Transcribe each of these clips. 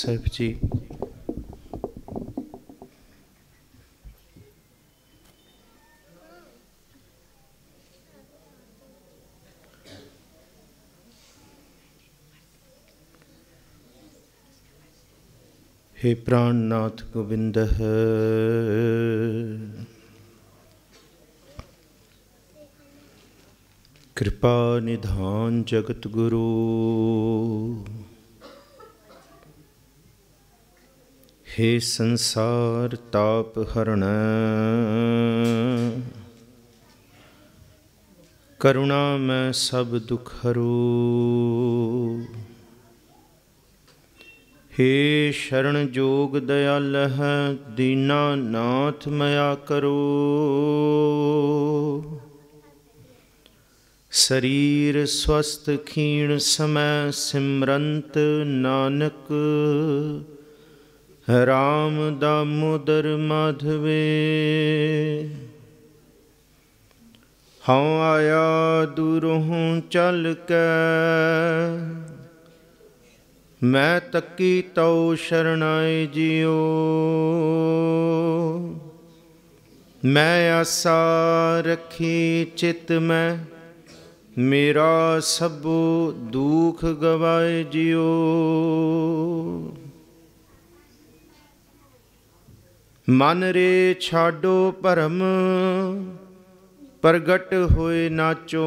साहब जी हे प्राणनाथ गोविंद कृपा निधान जगत गुरु हे संसार ताप हरण करुणा मैं सब दुख ਹਰੂ हे शरण जोग दयाल है दीना नाथ मया करो शरीर स्वस्थ खीण समय सिमरंत नानक ਰਾਮ ਦਾਮੋਦਰ ਮਾਧਵੇ ਹਉ ਆਇਆ ਦੂਰੋਂ ਚੱਲ ਕੇ ਮੈਂ ਤੱਕੀ ਤਉ ਸ਼ਰਣਾਈ ਜਿਉ ਮੈਂ ਆਸਾ ਰੱਖੀ ਚਿਤ ਮੈਂ ਮੇਰਾ ਸਭ ਦੁਖ ਗਵਾਏ ਜਿਉ ਮਨ ਰੇ ਛਾਡੋ ਭਰਮ ਪ੍ਰਗਟ ਹੋਏ ਨਾਚੋ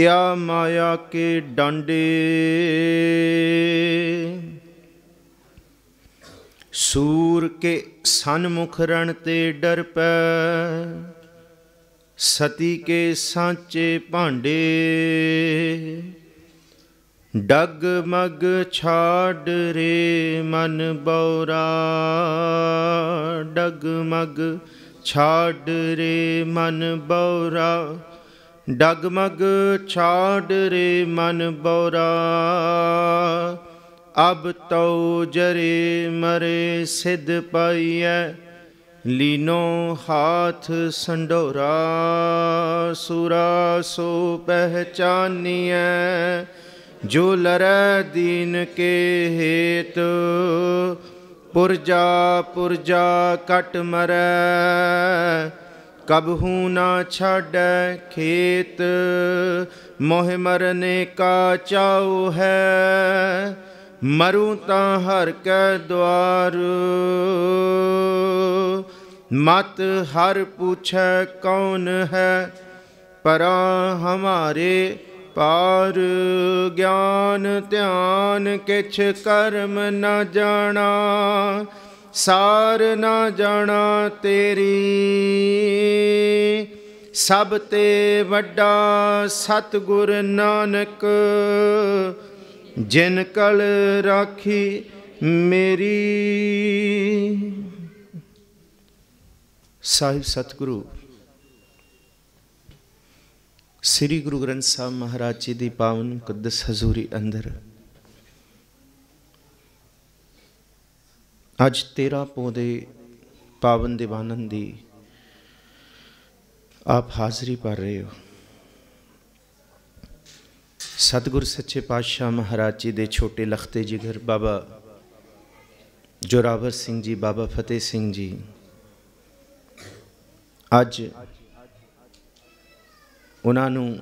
ਇਆ ਮਾਇਆ ਕੇ ਡਾਂਡੇ ਸੂਰ ਕੇ ਸਨਮੁਖ ਰਣ ਤੇ ਡਰ ਪੈ ਸਤੀ ਕੇ ਸਾਂਚੇ ਭਾਂਡੇ ਡਗ ਮਗ ਛਾੜ ਰੇ ਮਨ ਬੌਰਾ ਡਗ ਮਗ ਛਾੜ ਰੇ ਮਨ ਬੌਰਾ ਡਗ ਮਗ ਛਾੜ ਰੇ ਮਨ ਬੌਰਾ ਅਬ ਤਉ ਜਰੇ ਮਰੇ ਸਿਧ ਪਾਈਐ ਲੀਨੋ ਹਾਥ ਸੰਡੋਰਾ ਸੁਰਾ ਸੋ ਪਹਿਚਾਨੀਐ ਜੋ ਲਰੈ ਦੀਨ ਕੇ ਹੇਤ ਪੁਰਜਾ ਪੁਰਜਾ ਕਟ ਮਰੈ ਕਬਹੂ ਨਾ ਛਾੜੈ ਖੇਤ ਮੋਹ ਮਰਨੇ ਕਾ ਚਾਉ ਹੈ ਮਰੂ ਤਾਂ ਹਰ ਕੈ ਦਵਾਰ ਮਤ ਹਰ ਪੁੱਛੈ ਕੌਣ ਹੈ ਪਰ ਹਮਾਰੇ ਪਾਰ ਗਿਆਨ ਧਿਆਨ ਕਿਛ ਕਰਮ ਨ ਜਾਣਾ ਸਾਰ ਨ ਜਾਣਾ ਤੇਰੀ ਸਭ ਤੇ ਵੱਡਾ ਸਤਗੁਰ ਨਾਨਕ ਜਿਨ ਕਲ ਰਾਖੀ ਮੇਰੀ ਸਾਹਿਬ ਸਤਿਗੁਰੂ ਸ੍ਰੀ ਗੁਰੂ ਗ੍ਰੰਥ ਸਾਹਿਬ ਮਹਾਰਾਜ ਜੀ ਦੀ ਪਾਵਨ ਮੁਕੱਦਸ ਹਜ਼ੂਰੀ ਅੰਦਰ ਅੱਜ 13 ਪੋਦੇ ਪਾਵਨ ਦੀਵਾਨਨ ਦੀ ਆਪ ਹਾਜ਼ਰੀ ਭਰ ਰਹੇ ਹੋ ਸਤਿਗੁਰ ਸੱਚੇ ਪਾਤਸ਼ਾਹ ਮਹਾਰਾਜ ਜੀ ਦੇ ਛੋਟੇ ਲਖਤੇ ਜਿਗਰ ਬਾਬਾ ਜੋਰਾਵਰ ਸਿੰਘ ਜੀ ਬਾਬਾ ਫਤਿਹ ਸਿੰਘ ਜੀ ਅੱਜ ਉਹਨਾਂ ਨੂੰ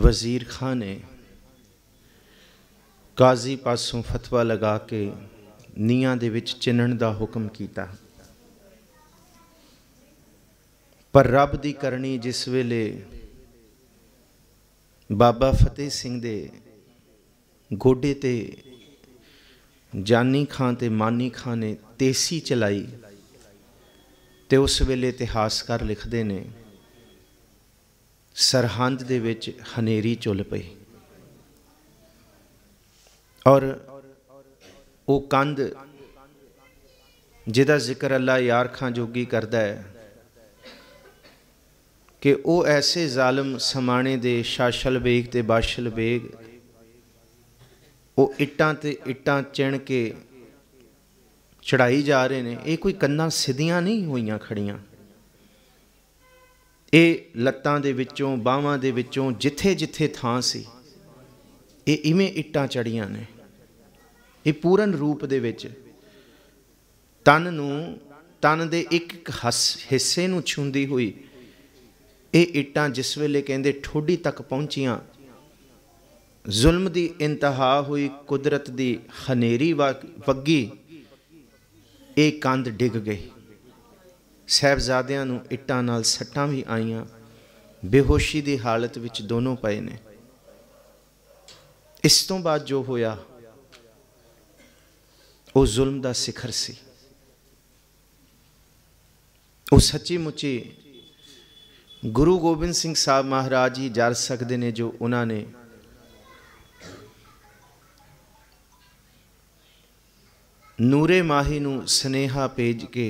ਵਜ਼ੀਰ ਖਾਨ ਨੇ ਕਾਜ਼ੀ ਪਾਸੋਂ ਫਤਵਾ ਲਗਾ ਕੇ ਨੀਆਂ ਦੇ ਵਿੱਚ ਚਿੰਨਣ ਦਾ ਹੁਕਮ ਕੀਤਾ ਪਰ ਰੱਬ ਦੀ ਕਰਨੀ ਜਿਸ ਵੇਲੇ ਬਾਬਾ ਫਤਿਹ ਸਿੰਘ ਦੇ ਗੋਡੇ ਤੇ ਜਾਨੀ ਖਾਨ ਤੇ ਮਾਨੀ ਖਾਨ ਨੇ ਤੇਸੀ ਚਲਾਈ ਤੇ ਉਸ ਵੇਲੇ ਇਤਿਹਾਸਕਾਰ ਲਿਖਦੇ ਨੇ ਸਰਹੰਦ ਦੇ ਵਿੱਚ ਹਨੇਰੀ ਚੁੱਲ ਪਈ ਔਰ ਉਹ ਕੰਧ ਜਿਹਦਾ ਜ਼ਿਕਰ ਅੱਲਾ ਯਾਰ ਖਾਂ ਜੋਗੀ ਕਰਦਾ ਹੈ ਕਿ ਉਹ ਐਸੇ ਜ਼ਾਲਮ ਸਮਾਣੇ ਦੇ ਸ਼ਾਸ਼ਲ ਬੇਗ ਤੇ ਬਾਸ਼ਲ ਬੇਗ ਉਹ ਇੱਟਾਂ ਤੇ ਇੱਟਾਂ ਚਿਣ ਕੇ ਚੜਾਈ ਜਾ ਰਹੇ ਨੇ ਇਹ ਕੋਈ ਕੰਨਾਂ ਸਿੱਧੀਆਂ ਨਹੀਂ ਹੋਈਆਂ ਖੜੀਆਂ ਇਹ ਲੱਤਾਂ ਦੇ ਵਿੱਚੋਂ ਬਾਹਾਂ ਦੇ ਵਿੱਚੋਂ ਜਿੱਥੇ-ਜਿੱਥੇ ਥਾਂ ਸੀ ਇਹ ਇਵੇਂ ਇੱਟਾਂ ਚੜੀਆਂ ਨੇ ਇਹ ਪੂਰਨ ਰੂਪ ਦੇ ਵਿੱਚ ਤਨ ਨੂੰ ਤਨ ਦੇ ਇੱਕ ਇੱਕ ਹਿੱਸੇ ਨੂੰ ਛੂੰਦੀ ਹੋਈ ਇਹ ਇੱਟਾਂ ਜਿਸ ਵੇਲੇ ਕਹਿੰਦੇ ਠੋਡੀ ਤੱਕ ਪਹੁੰਚੀਆਂ ਜ਼ੁਲਮ ਦੀ ਇੰਤਹਾ ਹੋਈ ਕੁਦਰਤ ਦੀ ਖਨੇਰੀ ਵਗੀ ਇਹ ਕੰਧ ਡਿੱਗ ਗਈ ਸਹਿਬਜ਼ਾਦਿਆਂ ਨੂੰ ਇੱਟਾਂ ਨਾਲ ਸੱਟਾਂ ਵੀ ਆਈਆਂ ਬੇਹੋਸ਼ੀ ਦੀ ਹਾਲਤ ਵਿੱਚ ਦੋਨੋਂ ਪਏ ਨੇ ਇਸ ਤੋਂ ਬਾਅਦ ਜੋ ਹੋਇਆ ਉਹ ਜ਼ੁਲਮ ਦਾ ਸਿਖਰ ਸੀ ਉਹ ਸੱਚੀ ਮੁੱਚੀ ਗੁਰੂ ਗੋਬਿੰਦ ਸਿੰਘ ਸਾਹਿਬ ਮਹਾਰਾਜ ਜੀ ਜਰ ਸਕਦੇ ਨੇ ਜੋ ਉਹਨਾਂ ਨੇ ਨੂਰੇ ਮਾਹੀ ਨੂੰ ਸਨੇਹਾ ਭੇਜ ਕੇ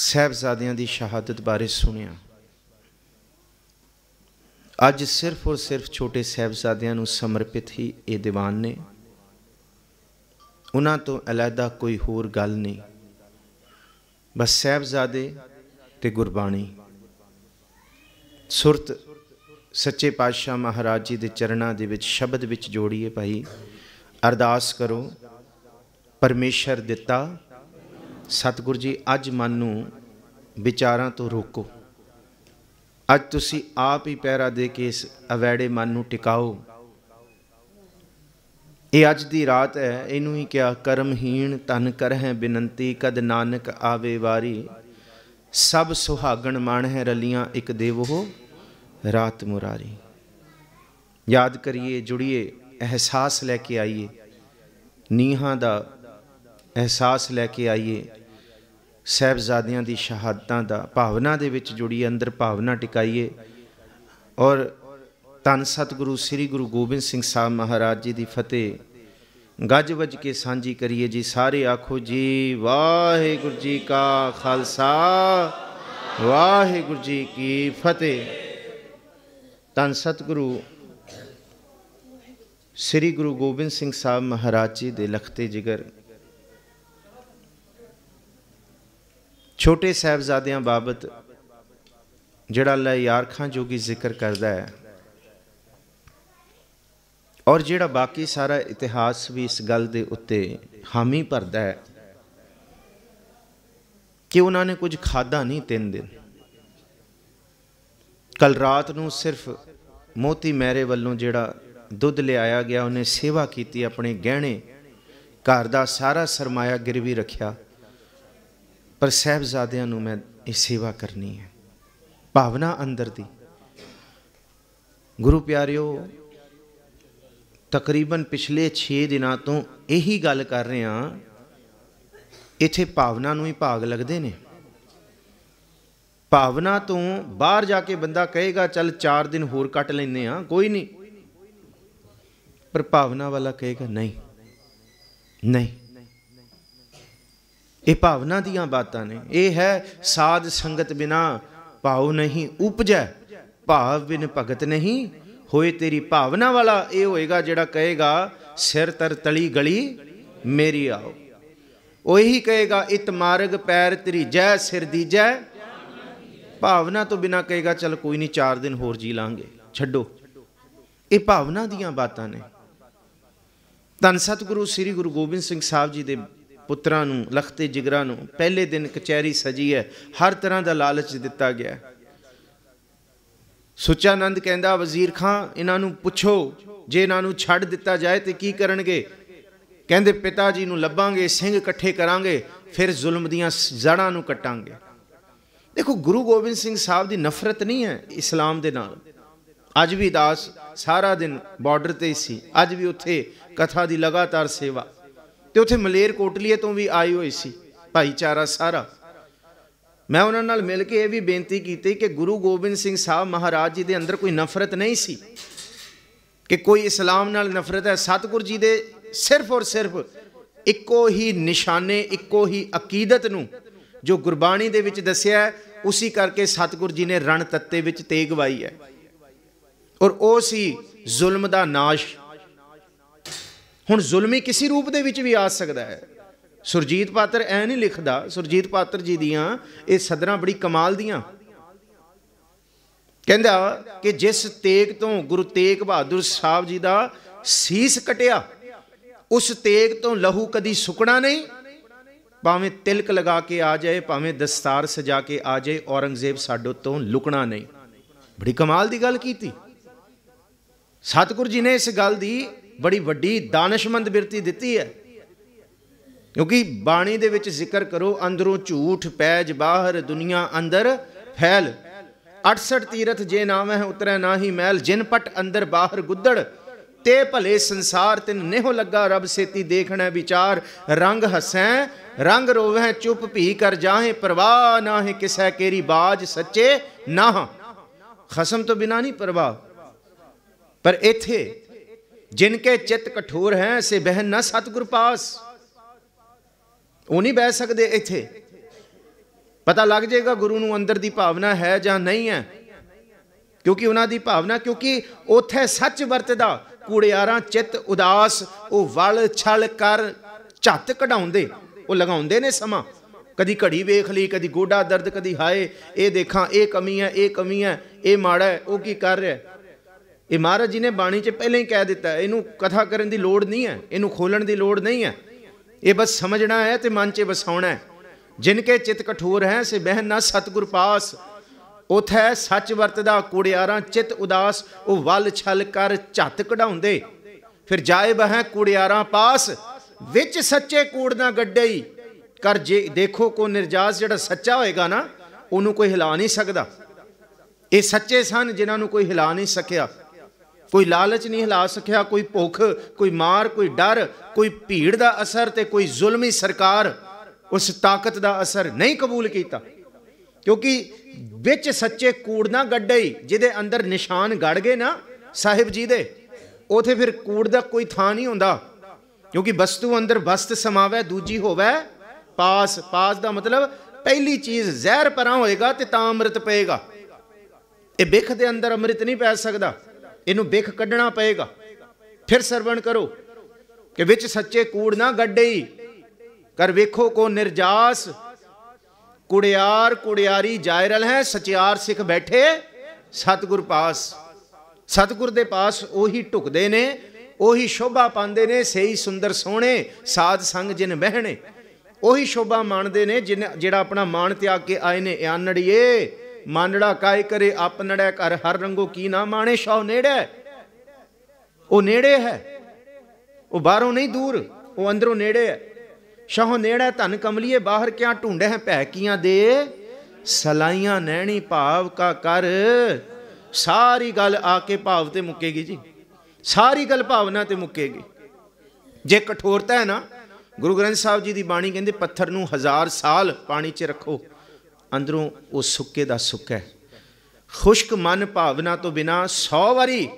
ਸਹਿਬਜ਼ਾਦਿਆਂ ਦੀ ਸ਼ਹਾਦਤ ਬਾਰੇ ਸੁਣਿਆ ਅੱਜ ਸਿਰਫ ਔਰ ਸਿਰਫ ਛੋਟੇ ਸਹਿਬਜ਼ਾਦਿਆਂ ਨੂੰ ਸਮਰਪਿਤ ਹੀ ਇਹ ਦੀਵਾਨ ਨੇ ਉਹਨਾਂ ਤੋਂ ਅਲੱਗਾ ਕੋਈ ਹੋਰ ਗੱਲ ਨਹੀਂ ਬਸ ਸਹਿਬਜ਼ਾਦੇ ਤੇ ਗੁਰਬਾਣੀ ਸੁਰਤ ਸੱਚੇ ਪਾਤਸ਼ਾਹ ਮਹਾਰਾਜ ਜੀ ਦੇ ਚਰਨਾਂ ਦੇ ਵਿੱਚ ਸ਼ਬਦ ਵਿੱਚ ਜੋੜੀਏ ਭਾਈ ਅਰਦਾਸ ਕਰੋ ਪਰਮੇਸ਼ਰ ਦਿੱਤਾ ਸਤਿਗੁਰ ਜੀ ਅੱਜ ਮਨ ਨੂੰ ਵਿਚਾਰਾਂ ਤੋਂ ਰੋਕੋ ਅੱਜ ਤੁਸੀਂ ਆਪ ਹੀ ਪੈਰਾ ਦੇ ਕੇ ਇਸ ਅਵੈੜੇ ਮਨ ਨੂੰ ਟਿਕਾਓ ਇਹ ਅੱਜ ਦੀ ਰਾਤ ਹੈ ਇਹਨੂੰ ਹੀ ਕਿਹਾ ਕਰਮਹੀਣ ਤਨ ਕਰਹਿ ਬਿਨੰਤੀ ਕਦ ਨਾਨਕ ਆਵੇ ਵਾਰੀ ਸਭ ਸੁਹਾਗਣ ਮਾਣ ਹੈ ਰਲੀਆਂ ਇੱਕ ਦੇਵੋ ਰਾਤ ਮੁਰਾਰੀ ਯਾਦ ਕਰੀਏ ਜੁੜੀਏ ਅਹਿਸਾਸ ਲੈ ਕੇ ਆਈਏ ਨੀਹਾਂ ਦਾ ਅਹਿਸਾਸ ਲੈ ਕੇ ਆਈਏ ਸਹਿਬਜ਼ਾਦਿਆਂ ਦੀ ਸ਼ਹਾਦਤਾਂ ਦਾ ਭਾਵਨਾ ਦੇ ਵਿੱਚ ਜੁੜੀ ਅੰਦਰ ਭਾਵਨਾ ਟਿਕਾਈਏ ਔਰ ਤਨ ਸਤਿਗੁਰੂ ਸ੍ਰੀ ਗੁਰੂ ਗੋਬਿੰਦ ਸਿੰਘ ਸਾਹਿਬ ਮਹਾਰਾਜ ਜੀ ਦੀ ਫਤਿਹ ਗੱਜ ਵੱਜ ਕੇ ਸਾਂਝੀ ਕਰੀਏ ਜੀ ਸਾਰੇ ਆਖੋ ਜੀ ਵਾਹਿਗੁਰੂ ਜੀ ਕਾ ਖਾਲਸਾ ਵਾਹਿਗੁਰੂ ਜੀ ਕੀ ਫਤਿਹ ਤਨ ਸਤਿਗੁਰੂ ਸ੍ਰੀ ਗੁਰੂ ਗੋਬਿੰਦ ਸਿੰਘ ਸਾਹਿਬ ਮਹਾਰਾਜ ਜੀ ਦੇ ਲਖਤੇ ਜਿਗਰ ਛੋਟੇ ਸਹਿਬਜ਼ਾਦਿਆਂ ਬਾਬਤ ਜਿਹੜਾ ਲੈ ਯਾਰ ਖਾਂ ਜੋਗੀ ਜ਼ਿਕਰ ਕਰਦਾ ਹੈ ਔਰ ਜਿਹੜਾ ਬਾਕੀ ਸਾਰਾ ਇਤਿਹਾਸ ਵੀ ਇਸ ਗੱਲ ਦੇ ਉੱਤੇ ਹਾਮੀ ਭਰਦਾ ਹੈ ਕਿ ਉਹਨਾਂ ਨੇ ਕੁਝ ਖਾਦਾ ਨਹੀਂ ਤਿੰਨ ਦਿਨ ਕੱਲ ਰਾਤ ਨੂੰ ਸਿਰਫ ਮੋਤੀ ਮਹਿਰੇ ਵੱਲੋਂ ਜਿਹੜਾ ਦੁੱਧ ਲਿਆਇਆ ਗਿਆ ਉਹਨੇ ਸੇਵਾ ਕੀਤੀ ਆਪਣੇ ਗਹਿਣੇ ਘਰ ਦਾ ਸਾਰਾ ਸਰਮਾਇਆ ਗਿਰਵੀ ਰੱਖਿਆ ਪਰ ਸਹਿਬਜ਼ਾਦਿਆਂ ਨੂੰ ਮੈਂ ਇਹ ਸੇਵਾ ਕਰਨੀ ਹੈ ਭਾਵਨਾ ਅੰਦਰ ਦੀ ਗੁਰੂ ਪਿਆਰਿਓ ਤਕਰੀਬਨ ਪਿਛਲੇ 6 ਦਿਨਾਂ ਤੋਂ ਇਹੀ ਗੱਲ ਕਰ ਰਹੇ ਹਾਂ ਇੱਥੇ ਭਾਵਨਾ ਨੂੰ ਹੀ ਭਾਗ ਲੱਗਦੇ ਨੇ ਭਾਵਨਾ ਤੋਂ ਬਾਹਰ ਜਾ ਕੇ ਬੰਦਾ ਕਹੇਗਾ ਚੱਲ 4 ਦਿਨ ਹੋਰ ਕੱਟ ਲੈਨੇ ਆ ਕੋਈ ਨਹੀਂ ਪਰ ਭਾਵਨਾ ਵਾਲਾ ਕਹੇਗਾ ਨਹੀਂ ਨਹੀਂ ਇਹ ਭਾਵਨਾ ਦੀਆਂ ਬਾਤਾਂ ਨੇ ਇਹ ਹੈ ਸਾਧ ਸੰਗਤ ਬਿਨਾ ਭਾਉ ਨਹੀਂ ਉਪਜੈ ਭਾਵ ਬਿਨ ਭਗਤ ਨਹੀਂ ਹੋਏ ਤੇਰੀ ਭਾਵਨਾ ਵਾਲਾ ਇਹ ਹੋਏਗਾ ਜਿਹੜਾ ਕਹੇਗਾ ਸਿਰ ਤਰ ਤਲੀ ਗਲੀ ਮੇਰੀ ਆਓ ਉਹੀ ਕਹੇਗਾ ਇਤ ਮਾਰਗ ਪੈਰ ਤੇਰੀ ਜੈ ਸਿਰ ਦੀਜੈ ਭਾਵਨਾ ਤੋਂ ਬਿਨਾ ਕਹੇਗਾ ਚਲ ਕੋਈ ਨਹੀਂ ਚਾਰ ਦਿਨ ਹੋਰ ਜੀ ਲਾਂਗੇ ਛੱਡੋ ਇਹ ਭਾਵਨਾ ਦੀਆਂ ਬਾਤਾਂ ਨੇ ਧੰਨ ਸਤਿਗੁਰੂ ਸ੍ਰੀ ਗੁਰੂ ਗੋਬਿੰਦ ਸਿੰਘ ਸਾਹਿਬ ਜੀ ਦੇ ਪੁੱਤਰਾਂ ਨੂੰ ਲਖਤੇ ਜਿਗਰਾਂ ਨੂੰ ਪਹਿਲੇ ਦਿਨ ਕਚਹਿਰੀ ਸਜੀ ਹੈ ਹਰ ਤਰ੍ਹਾਂ ਦਾ ਲਾਲਚ ਦਿੱਤਾ ਗਿਆ ਸੁਚਾਨੰਦ ਕਹਿੰਦਾ ਵਜ਼ੀਰ ਖਾਨ ਇਹਨਾਂ ਨੂੰ ਪੁੱਛੋ ਜੇ ਇਹਨਾਂ ਨੂੰ ਛੱਡ ਦਿੱਤਾ ਜਾਏ ਤੇ ਕੀ ਕਰਨਗੇ ਕਹਿੰਦੇ ਪਿਤਾ ਜੀ ਨੂੰ ਲੱਭਾਂਗੇ ਸਿੰਘ ਇਕੱਠੇ ਕਰਾਂਗੇ ਫਿਰ ਜ਼ੁਲਮ ਦੀਆਂ ਜੜਾਂ ਨੂੰ ਕਟਾਂਗੇ ਦੇਖੋ ਗੁਰੂ ਗੋਬਿੰਦ ਸਿੰਘ ਸਾਹਿਬ ਦੀ ਨਫ਼ਰਤ ਨਹੀਂ ਹੈ ਇਸਲਾਮ ਦੇ ਨਾਲ ਅੱਜ ਵੀ ਦਾਸ ਸਾਰਾ ਦਿਨ ਬਾਰਡਰ ਤੇ ਸੀ ਅੱਜ ਵੀ ਉੱਥੇ ਕਥਾ ਦੀ ਲਗਾਤਾਰ ਸੇਵਾ ਤੇ ਉੱਥੇ ਮਲੇਰ ਕੋਟਲੀਏ ਤੋਂ ਵੀ ਆਏ ਹੋਏ ਸੀ ਭਾਈਚਾਰਾ ਸਾਰਾ ਮੈਂ ਉਹਨਾਂ ਨਾਲ ਮਿਲ ਕੇ ਇਹ ਵੀ ਬੇਨਤੀ ਕੀਤੀ ਕਿ ਗੁਰੂ ਗੋਬਿੰਦ ਸਿੰਘ ਸਾਹਿਬ ਮਹਾਰਾਜ ਜੀ ਦੇ ਅੰਦਰ ਕੋਈ ਨਫ਼ਰਤ ਨਹੀਂ ਸੀ ਕਿ ਕੋਈ ਇਸਲਾਮ ਨਾਲ ਨਫ਼ਰਤ ਹੈ ਸਤਿਗੁਰ ਜੀ ਦੇ ਸਿਰਫ ਔਰ ਸਿਰਫ ਇੱਕੋ ਹੀ ਨਿਸ਼ਾਨੇ ਇੱਕੋ ਹੀ ਅਕੀਦਤ ਨੂੰ ਜੋ ਗੁਰਬਾਣੀ ਦੇ ਵਿੱਚ ਦੱਸਿਆ ਉਸੇ ਕਰਕੇ ਸਤਿਗੁਰ ਜੀ ਨੇ ਰਣ ਤੱਤੇ ਵਿੱਚ ਤੇਗ ਵਾਈ ਹੈ ਔਰ ਉਹ ਸੀ ਜ਼ੁਲਮ ਦਾ ਨਾਸ਼ ਹੁਣ ਜ਼ੁਲਮੀ ਕਿਸੇ ਰੂਪ ਦੇ ਵਿੱਚ ਵੀ ਆ ਸਕਦਾ ਹੈ ਸੁਰਜੀਤ ਪਾਤਰ ਐ ਨਹੀਂ ਲਿਖਦਾ ਸੁਰਜੀਤ ਪਾਤਰ ਜੀ ਦੀਆਂ ਇਹ ਸਦਰਾਂ ਬੜੀ ਕਮਾਲ ਦੀਆਂ ਕਹਿੰਦਾ ਕਿ ਜਿਸ ਤੇਗ ਤੋਂ ਗੁਰੂ ਤੇਗ ਬਹਾਦਰ ਸਾਹਿਬ ਜੀ ਦਾ ਸੀਸ ਕਟਿਆ ਉਸ ਤੇਗ ਤੋਂ ਲਹੂ ਕਦੀ ਸੁਕਣਾ ਨਹੀਂ ਭਾਵੇਂ ਤਿਲਕ ਲਗਾ ਕੇ ਆ ਜਾਏ ਭਾਵੇਂ ਦਸਤਾਰ ਸਜਾ ਕੇ ਆ ਜਾਏ ਔਰੰਗਜ਼ੇਬ ਸਾਡੋ ਤੋਂ ਲੁਕਣਾ ਨਹੀਂ ਬੜੀ ਕਮਾਲ ਦੀ ਗੱਲ ਕੀਤੀ ਸਤਿਗੁਰ ਜੀ ਨੇ ਇਸ ਗੱਲ ਦੀ ਬੜੀ ਵੱਡੀ ਦਾਨਿਸ਼ਮੰਦ ਬਿਰਤੀ ਦਿੱਤੀ ਹੈ ਕਿਉਂਕਿ ਬਾਣੀ ਦੇ ਵਿੱਚ ਜ਼ਿਕਰ ਕਰੋ ਅੰਦਰੋਂ ਝੂਠ ਪੈਜ ਬਾਹਰ ਦੁਨੀਆ ਅੰਦਰ ਫੈਲ 68 ਤੀਰਥ ਜੇ ਨਾਮ ਹੈ ਉਤਰੈ ਨਾਹੀ ਮੈਲ ਜਿਨ ਪਟ ਅੰਦਰ ਬਾਹਰ ਗੁੱਦੜ ਤੇ ਭਲੇ ਸੰਸਾਰ ਤਿਨ ਨੇਹੋ ਲੱਗਾ ਰੱਬ ਸੇਤੀ ਦੇਖਣਾ ਵਿਚਾਰ ਰੰਗ ਹਸੈ ਰੰਗ ਰੋਵੈ ਚੁੱਪ ਭੀ ਕਰ ਜਾਹੇ ਪਰਵਾਹ ਨਾ ਹੈ ਕਿਸੈ ਕੇਰੀ ਬਾਜ ਸੱਚੇ ਨਾ ਖਸਮ ਤੋਂ ਬਿਨਾ ਨਹੀਂ ਪਰਵਾਹ ਪਰ ਇਥੇ ਜਿਨਕੇ ਚਿੱਤ ਕਠੋਰ ਹੈ ਸੇ ਬਹਿ ਨਾ ਸਤਗੁਰ ਪਾਸ ਉਹ ਨਹੀਂ ਬਹਿ ਸਕਦੇ ਇੱਥੇ ਪਤਾ ਲੱਗ ਜਾਏਗਾ ਗੁਰੂ ਨੂੰ ਅੰਦਰ ਦੀ ਭਾਵਨਾ ਹੈ ਜਾਂ ਨਹੀਂ ਹੈ ਕਿਉਂਕਿ ਉਹਨਾਂ ਦੀ ਭਾਵਨਾ ਕਿਉਂਕਿ ਉਥੇ ਸੱਚ ਵਰਤਦਾ ਕੂੜਿਆਰਾਂ ਚਿੱਤ ਉਦਾਸ ਉਹ ਵਲ ਛਲ ਕਰ ਝੱਤ ਕਢਾਉਂਦੇ ਉਹ ਲਗਾਉਂਦੇ ਨੇ ਸਮਾਂ ਕਦੀ ਘੜੀ ਵੇਖ ਲਈ ਕਦੀ ਗੋਡਾ ਦਰਦ ਕਦੀ ਹਾਏ ਇਹ ਦੇਖਾਂ ਇਹ ਕਮੀ ਹੈ ਇਹ ਕਮੀ ਹੈ ਇਹ ਮਾੜਾ ਹੈ ਉਹ ਕੀ ਕਰ ਰਿਹਾ ਇਹ ਮਹਾਰਾਜ ਜੀ ਨੇ ਬਾਣੀ 'ਚ ਪਹਿਲਾਂ ਹੀ ਕਹਿ ਦਿੱਤਾ ਇਹਨੂੰ ਕਥਾ ਕਰਨ ਦੀ ਲੋੜ ਨਹੀਂ ਹੈ ਇਹਨੂੰ ਖੋਲਣ ਦੀ ਲੋੜ ਨਹੀਂ ਹੈ ਇਹ ਬਸ ਸਮਝਣਾ ਹੈ ਤੇ ਮਨ 'ਚ ਵਸਾਉਣਾ ਹੈ ਜਿਨ ਕੇ ਚਿਤ ਕਠੋਰ ਹੈ ਸੇ ਬਹਿ ਨਾ ਸਤਗੁਰ ਪਾਸ ਉਥੈ ਸੱਚ ਵਰਤਦਾ ਕੁੜਿਆਰਾਂ ਚਿਤ ਉਦਾਸ ਉਹ ਵੱਲ ਛਲ ਕਰ ਝੱਤ ਕਢਾਉਂਦੇ ਫਿਰ ਜਾਏ ਬਹਿ ਕੁੜਿਆਰਾਂ ਪਾਸ ਵਿੱਚ ਸੱਚੇ ਕੂੜ ਨਾ ਗੱਡਈ ਕਰ ਜੇ ਦੇਖੋ ਕੋ ਨਿਰਜਾਸ ਜਿਹੜਾ ਸੱਚਾ ਹੋਏਗਾ ਨਾ ਉਹਨੂੰ ਕੋਈ ਹਿਲਾ ਨਹੀਂ ਸਕਦਾ ਇਹ ਸੱਚੇ ਸਨ ਜਿਨ੍ਹਾਂ ਨੂੰ ਕੋਈ ਹਿਲਾ ਨਹੀਂ ਸਕਿਆ ਕੋਈ ਲਾਲਚ ਨਹੀਂ ਹਿਲਾ ਸਕਿਆ ਕੋਈ ਭੁੱਖ ਕੋਈ ਮਾਰ ਕੋਈ ਡਰ ਕੋਈ ਭੀੜ ਦਾ ਅਸਰ ਤੇ ਕੋਈ ਜ਼ੁਲਮੀ ਸਰਕਾਰ ਉਸ ਤਾਕਤ ਦਾ ਅਸਰ ਨਹੀਂ ਕਬੂਲ ਕੀਤਾ ਕਿਉਂਕਿ ਵਿੱਚ ਸੱਚੇ ਕੂੜ ਨਾ ਗੱਡੇ ਜਿਹਦੇ ਅੰਦਰ ਨਿਸ਼ਾਨ ਗੜ ਗਏ ਨਾ ਸਾਹਿਬ ਜੀ ਦੇ ਉਥੇ ਫਿਰ ਕੂੜ ਦਾ ਕੋਈ ਥਾਂ ਨਹੀਂ ਹੁੰਦਾ ਕਿਉਂਕਿ ਵਸਤੂ ਅੰਦਰ ਵਸਤ ਸਮਾਵੇ ਦੂਜੀ ਹੋਵੇ ਪਾਸ ਪਾਸ ਦਾ ਮਤਲਬ ਪਹਿਲੀ ਚੀਜ਼ ਜ਼ਹਿਰ ਪਰਾਂ ਹੋਏਗਾ ਤੇ ਤਾਂ ਅੰਮ੍ਰਿਤ ਪਏਗਾ ਇਹ ਬਿਖ ਦੇ ਅੰਦਰ ਅੰਮ੍ਰਿਤ ਨਹੀਂ ਪੈ ਸਕਦਾ ਇਹਨੂੰ ਵਿਖ ਕੱਢਣਾ ਪਏਗਾ ਫਿਰ ਸਰਵਣ ਕਰੋ ਕਿ ਵਿੱਚ ਸੱਚੇ ਕੂੜ ਨਾ ਗੱਡਈ ਕਰ ਵੇਖੋ ਕੋ ਨਿਰਜਾਸ ਕੁੜਿਆਰ ਕੁੜਿਆਰੀ ਜਾਇਰਲ ਹੈ ਸਚਿਆਰ ਸਿੱਖ ਬੈਠੇ ਸਤਗੁਰ ਪਾਸ ਸਤਗੁਰ ਦੇ ਪਾਸ ਉਹੀ ਢੁਕਦੇ ਨੇ ਉਹੀ ਸ਼ੋਭਾ ਪਾਉਂਦੇ ਨੇ ਸਹੀ ਸੁੰਦਰ ਸੋਹਣੇ ਸਾਧ ਸੰਗ ਜਿਨ ਬਹਿਣੇ ਉਹੀ ਸ਼ੋਭਾ ਮਾਣਦੇ ਨੇ ਜਿਹੜਾ ਆਪਣਾ ਮਾਣ ਤਿਆਗ ਕੇ ਆਏ ਨੇ ਆਨੜੀਏ ਮਾਨੜਾ ਕਾਇ ਕਰੇ ਆਪਨੜਾ ਕਰ ਹਰ ਰੰਗੋ ਕੀ ਨਾ ਮਾਣੇ ਸ਼ੌ ਨੇੜੇ ਉਹ ਨੇੜੇ ਹੈ ਉਹ ਬਾਹਰੋਂ ਨਹੀਂ ਦੂਰ ਉਹ ਅੰਦਰੋਂ ਨੇੜੇ ਹੈ ਸ਼ੌ ਨੇੜੇ ਧਨ ਕਮਲੀਏ ਬਾਹਰ ਕਿਆ ਢੂੰਡੇ ਹੈ ਭੈ ਕੀਆਂ ਦੇ ਸਲਾਈਆਂ ਨੈਣੀ ਭਾਵ ਕਾ ਕਰ ਸਾਰੀ ਗੱਲ ਆ ਕੇ ਭਾਵ ਤੇ ਮੁੱਕੇਗੀ ਜੀ ਸਾਰੀ ਗੱਲ ਭਾਵਨਾ ਤੇ ਮੁੱਕੇਗੀ ਜੇ ਕਠੋਰਤਾ ਹੈ ਨਾ ਗੁਰੂ ਗ੍ਰੰਥ ਸਾਹਿਬ ਜੀ ਦੀ ਬਾਣੀ ਕਹਿੰਦੇ ਪੱਥਰ ਨੂੰ ਹਜ਼ਾਰ ਸਾਲ ਪਾਣੀ 'ਚ ਰੱਖੋ ਅੰਦਰੋਂ ਉਹ ਸੁੱਕੇ ਦਾ ਸੁੱਕਾ ਹੈ ਖੁਸ਼ਕ ਮਨ ਭਾਵਨਾ ਤੋਂ ਬਿਨਾ 100 ਵਾਰੀ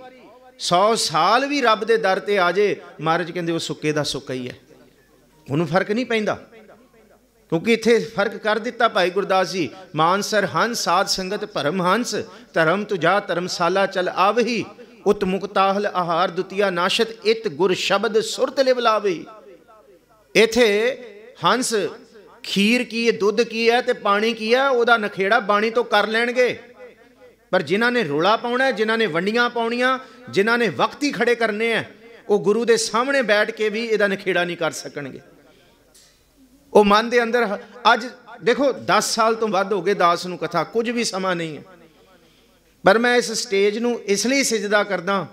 100 ਸਾਲ ਵੀ ਰੱਬ ਦੇ ਦਰ ਤੇ ਆ ਜੇ ਮਹਾਰਾਜ ਕਹਿੰਦੇ ਉਹ ਸੁੱਕੇ ਦਾ ਸੁੱਕਾ ਹੀ ਹੈ ਉਹਨੂੰ ਫਰਕ ਨਹੀਂ ਪੈਂਦਾ ਕਿਉਂਕਿ ਇੱਥੇ ਫਰਕ ਕਰ ਦਿੱਤਾ ਭਾਈ ਗੁਰਦਾਸ ਜੀ ਮਾਨਸਰ ਹੰਸ ਸਾਧ ਸੰਗਤ ਭਰਮ ਹੰਸ ਧਰਮ ਤੁਜਾ ਧਰਮਸਾਲਾ ਚਲ ਆਵਹੀ ਉਤ ਮੁਕਤਾਹਲ ਆਹਾਰ ਦੁਤੀਆ ਨਾਸ਼ਤ ਇਤ ਗੁਰ ਸ਼ਬਦ ਸੁਰਤ ਬਲਾਵੇ ਇਥੇ ਹੰਸ ਖੀਰ ਕੀ ਹੈ ਦੁੱਧ ਕੀ ਹੈ ਤੇ ਪਾਣੀ ਕੀ ਹੈ ਉਹਦਾ ਨਖੇੜਾ ਬਾਣੀ ਤੋਂ ਕਰ ਲੈਣਗੇ ਪਰ ਜਿਨ੍ਹਾਂ ਨੇ ਰੋਲਾ ਪਾਉਣਾ ਜਿਨ੍ਹਾਂ ਨੇ ਵੰਡੀਆਂ ਪਾਉਣੀਆਂ ਜਿਨ੍ਹਾਂ ਨੇ ਵਕਤ ਹੀ ਖੜੇ ਕਰਨੇ ਆ ਉਹ ਗੁਰੂ ਦੇ ਸਾਹਮਣੇ ਬੈਠ ਕੇ ਵੀ ਇਹਦਾ ਨਖੇੜਾ ਨਹੀਂ ਕਰ ਸਕਣਗੇ ਉਹ ਮਨ ਦੇ ਅੰਦਰ ਅੱਜ ਦੇਖੋ 10 ਸਾਲ ਤੋਂ ਵੱਧ ਹੋ ਗਏ ਦਾਸ ਨੂੰ ਕਥਾ ਕੁਝ ਵੀ ਸਮਾਂ ਨਹੀਂ ਹੈ ਪਰ ਮੈਂ ਇਸ ਸਟੇਜ ਨੂੰ ਇਸ ਲਈ ਸਜਦਾ ਕਰਦਾ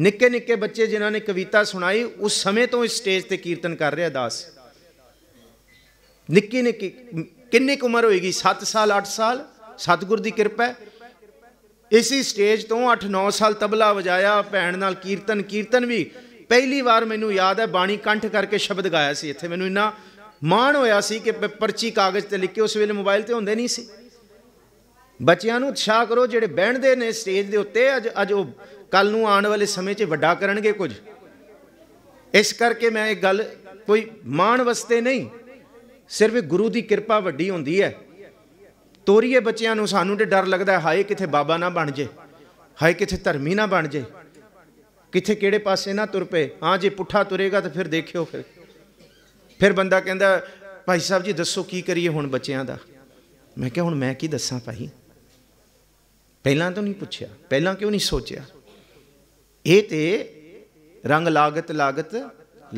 ਨਿੱਕੇ ਨਿੱਕੇ ਬੱਚੇ ਜਿਨ੍ਹਾਂ ਨੇ ਕਵਿਤਾ ਸੁਣਾਈ ਉਸ ਸਮੇਂ ਤੋਂ ਇਸ ਸਟੇਜ ਤੇ ਕੀਰਤਨ ਕਰ ਰਿਹਾ ਦਾਸ ਨਿੱਕੀ ਨਿੱਕੀ ਕਿੰਨੇ ਕੁ ਉਮਰ ਹੋਏਗੀ 7 ਸਾਲ 8 ਸਾਲ ਸਤਗੁਰ ਦੀ ਕਿਰਪਾ ਹੈ ਇਸੇ ਸਟੇਜ ਤੋਂ 8-9 ਸਾਲ ਤਬਲਾ ਵਜਾਇਆ ਭੈਣ ਨਾਲ ਕੀਰਤਨ ਕੀਰਤਨ ਵੀ ਪਹਿਲੀ ਵਾਰ ਮੈਨੂੰ ਯਾਦ ਹੈ ਬਾਣੀ ਕੰਠ ਕਰਕੇ ਸ਼ਬਦ ਗਾਇਆ ਸੀ ਇੱਥੇ ਮੈਨੂੰ ਇੰਨਾ ਮਾਣ ਹੋਇਆ ਸੀ ਕਿ ਪਰਚੀ ਕਾਗਜ਼ ਤੇ ਲਿਖ ਕੇ ਉਸ ਵੇਲੇ ਮੋਬਾਈਲ ਤੇ ਹੁੰਦੇ ਨਹੀਂ ਸੀ ਬੱਚਿਆਂ ਨੂੰ ਉਤਸ਼ਾਹ ਕਰੋ ਜਿਹੜੇ ਬਹਿਣਦੇ ਨੇ ਸਟੇਜ ਦੇ ਉੱਤੇ ਅੱਜ ਅੱਜ ਉਹ ਕੱਲ ਨੂੰ ਆਉਣ ਵਾਲੇ ਸਮੇਂ 'ਚ ਵੱਡਾ ਕਰਨਗੇ ਕੁਝ ਇਸ ਕਰਕੇ ਮੈਂ ਇਹ ਗੱਲ ਕੋਈ ਮਾਣ ਵਸਤੇ ਨਹੀਂ ਸਿਰਫ ਗੁਰੂ ਦੀ ਕਿਰਪਾ ਵੱਡੀ ਹੁੰਦੀ ਹੈ ਤੋਰੀਏ ਬੱਚਿਆਂ ਨੂੰ ਸਾਨੂੰ ਤੇ ਡਰ ਲੱਗਦਾ ਹਾਏ ਕਿਥੇ ਬਾਬਾ ਨਾ ਬਣ ਜੇ ਹਾਏ ਕਿਥੇ ਧਰਮੀ ਨਾ ਬਣ ਜੇ ਕਿਥੇ ਕਿਹੜੇ ਪਾਸੇ ਨਾ ਤੁਰ ਪਏ ਹਾਂ ਜੇ ਪੁੱਠਾ ਤੁਰੇਗਾ ਤਾਂ ਫਿਰ ਦੇਖਿਓ ਫਿਰ ਫਿਰ ਬੰਦਾ ਕਹਿੰਦਾ ਭਾਈ ਸਾਹਿਬ ਜੀ ਦੱਸੋ ਕੀ ਕਰੀਏ ਹੁਣ ਬੱਚਿਆਂ ਦਾ ਮੈਂ ਕਿਹਾ ਹੁਣ ਮੈਂ ਕੀ ਦੱਸਾਂ ਭਾਈ ਪਹਿਲਾਂ ਤਾਂ ਨਹੀਂ ਪੁੱਛਿਆ ਪਹਿਲਾਂ ਕਿਉਂ ਨਹੀਂ ਸੋਚਿਆ ਇਹ ਤੇ ਰੰਗ ਲਾਗਤ ਲਾਗਤ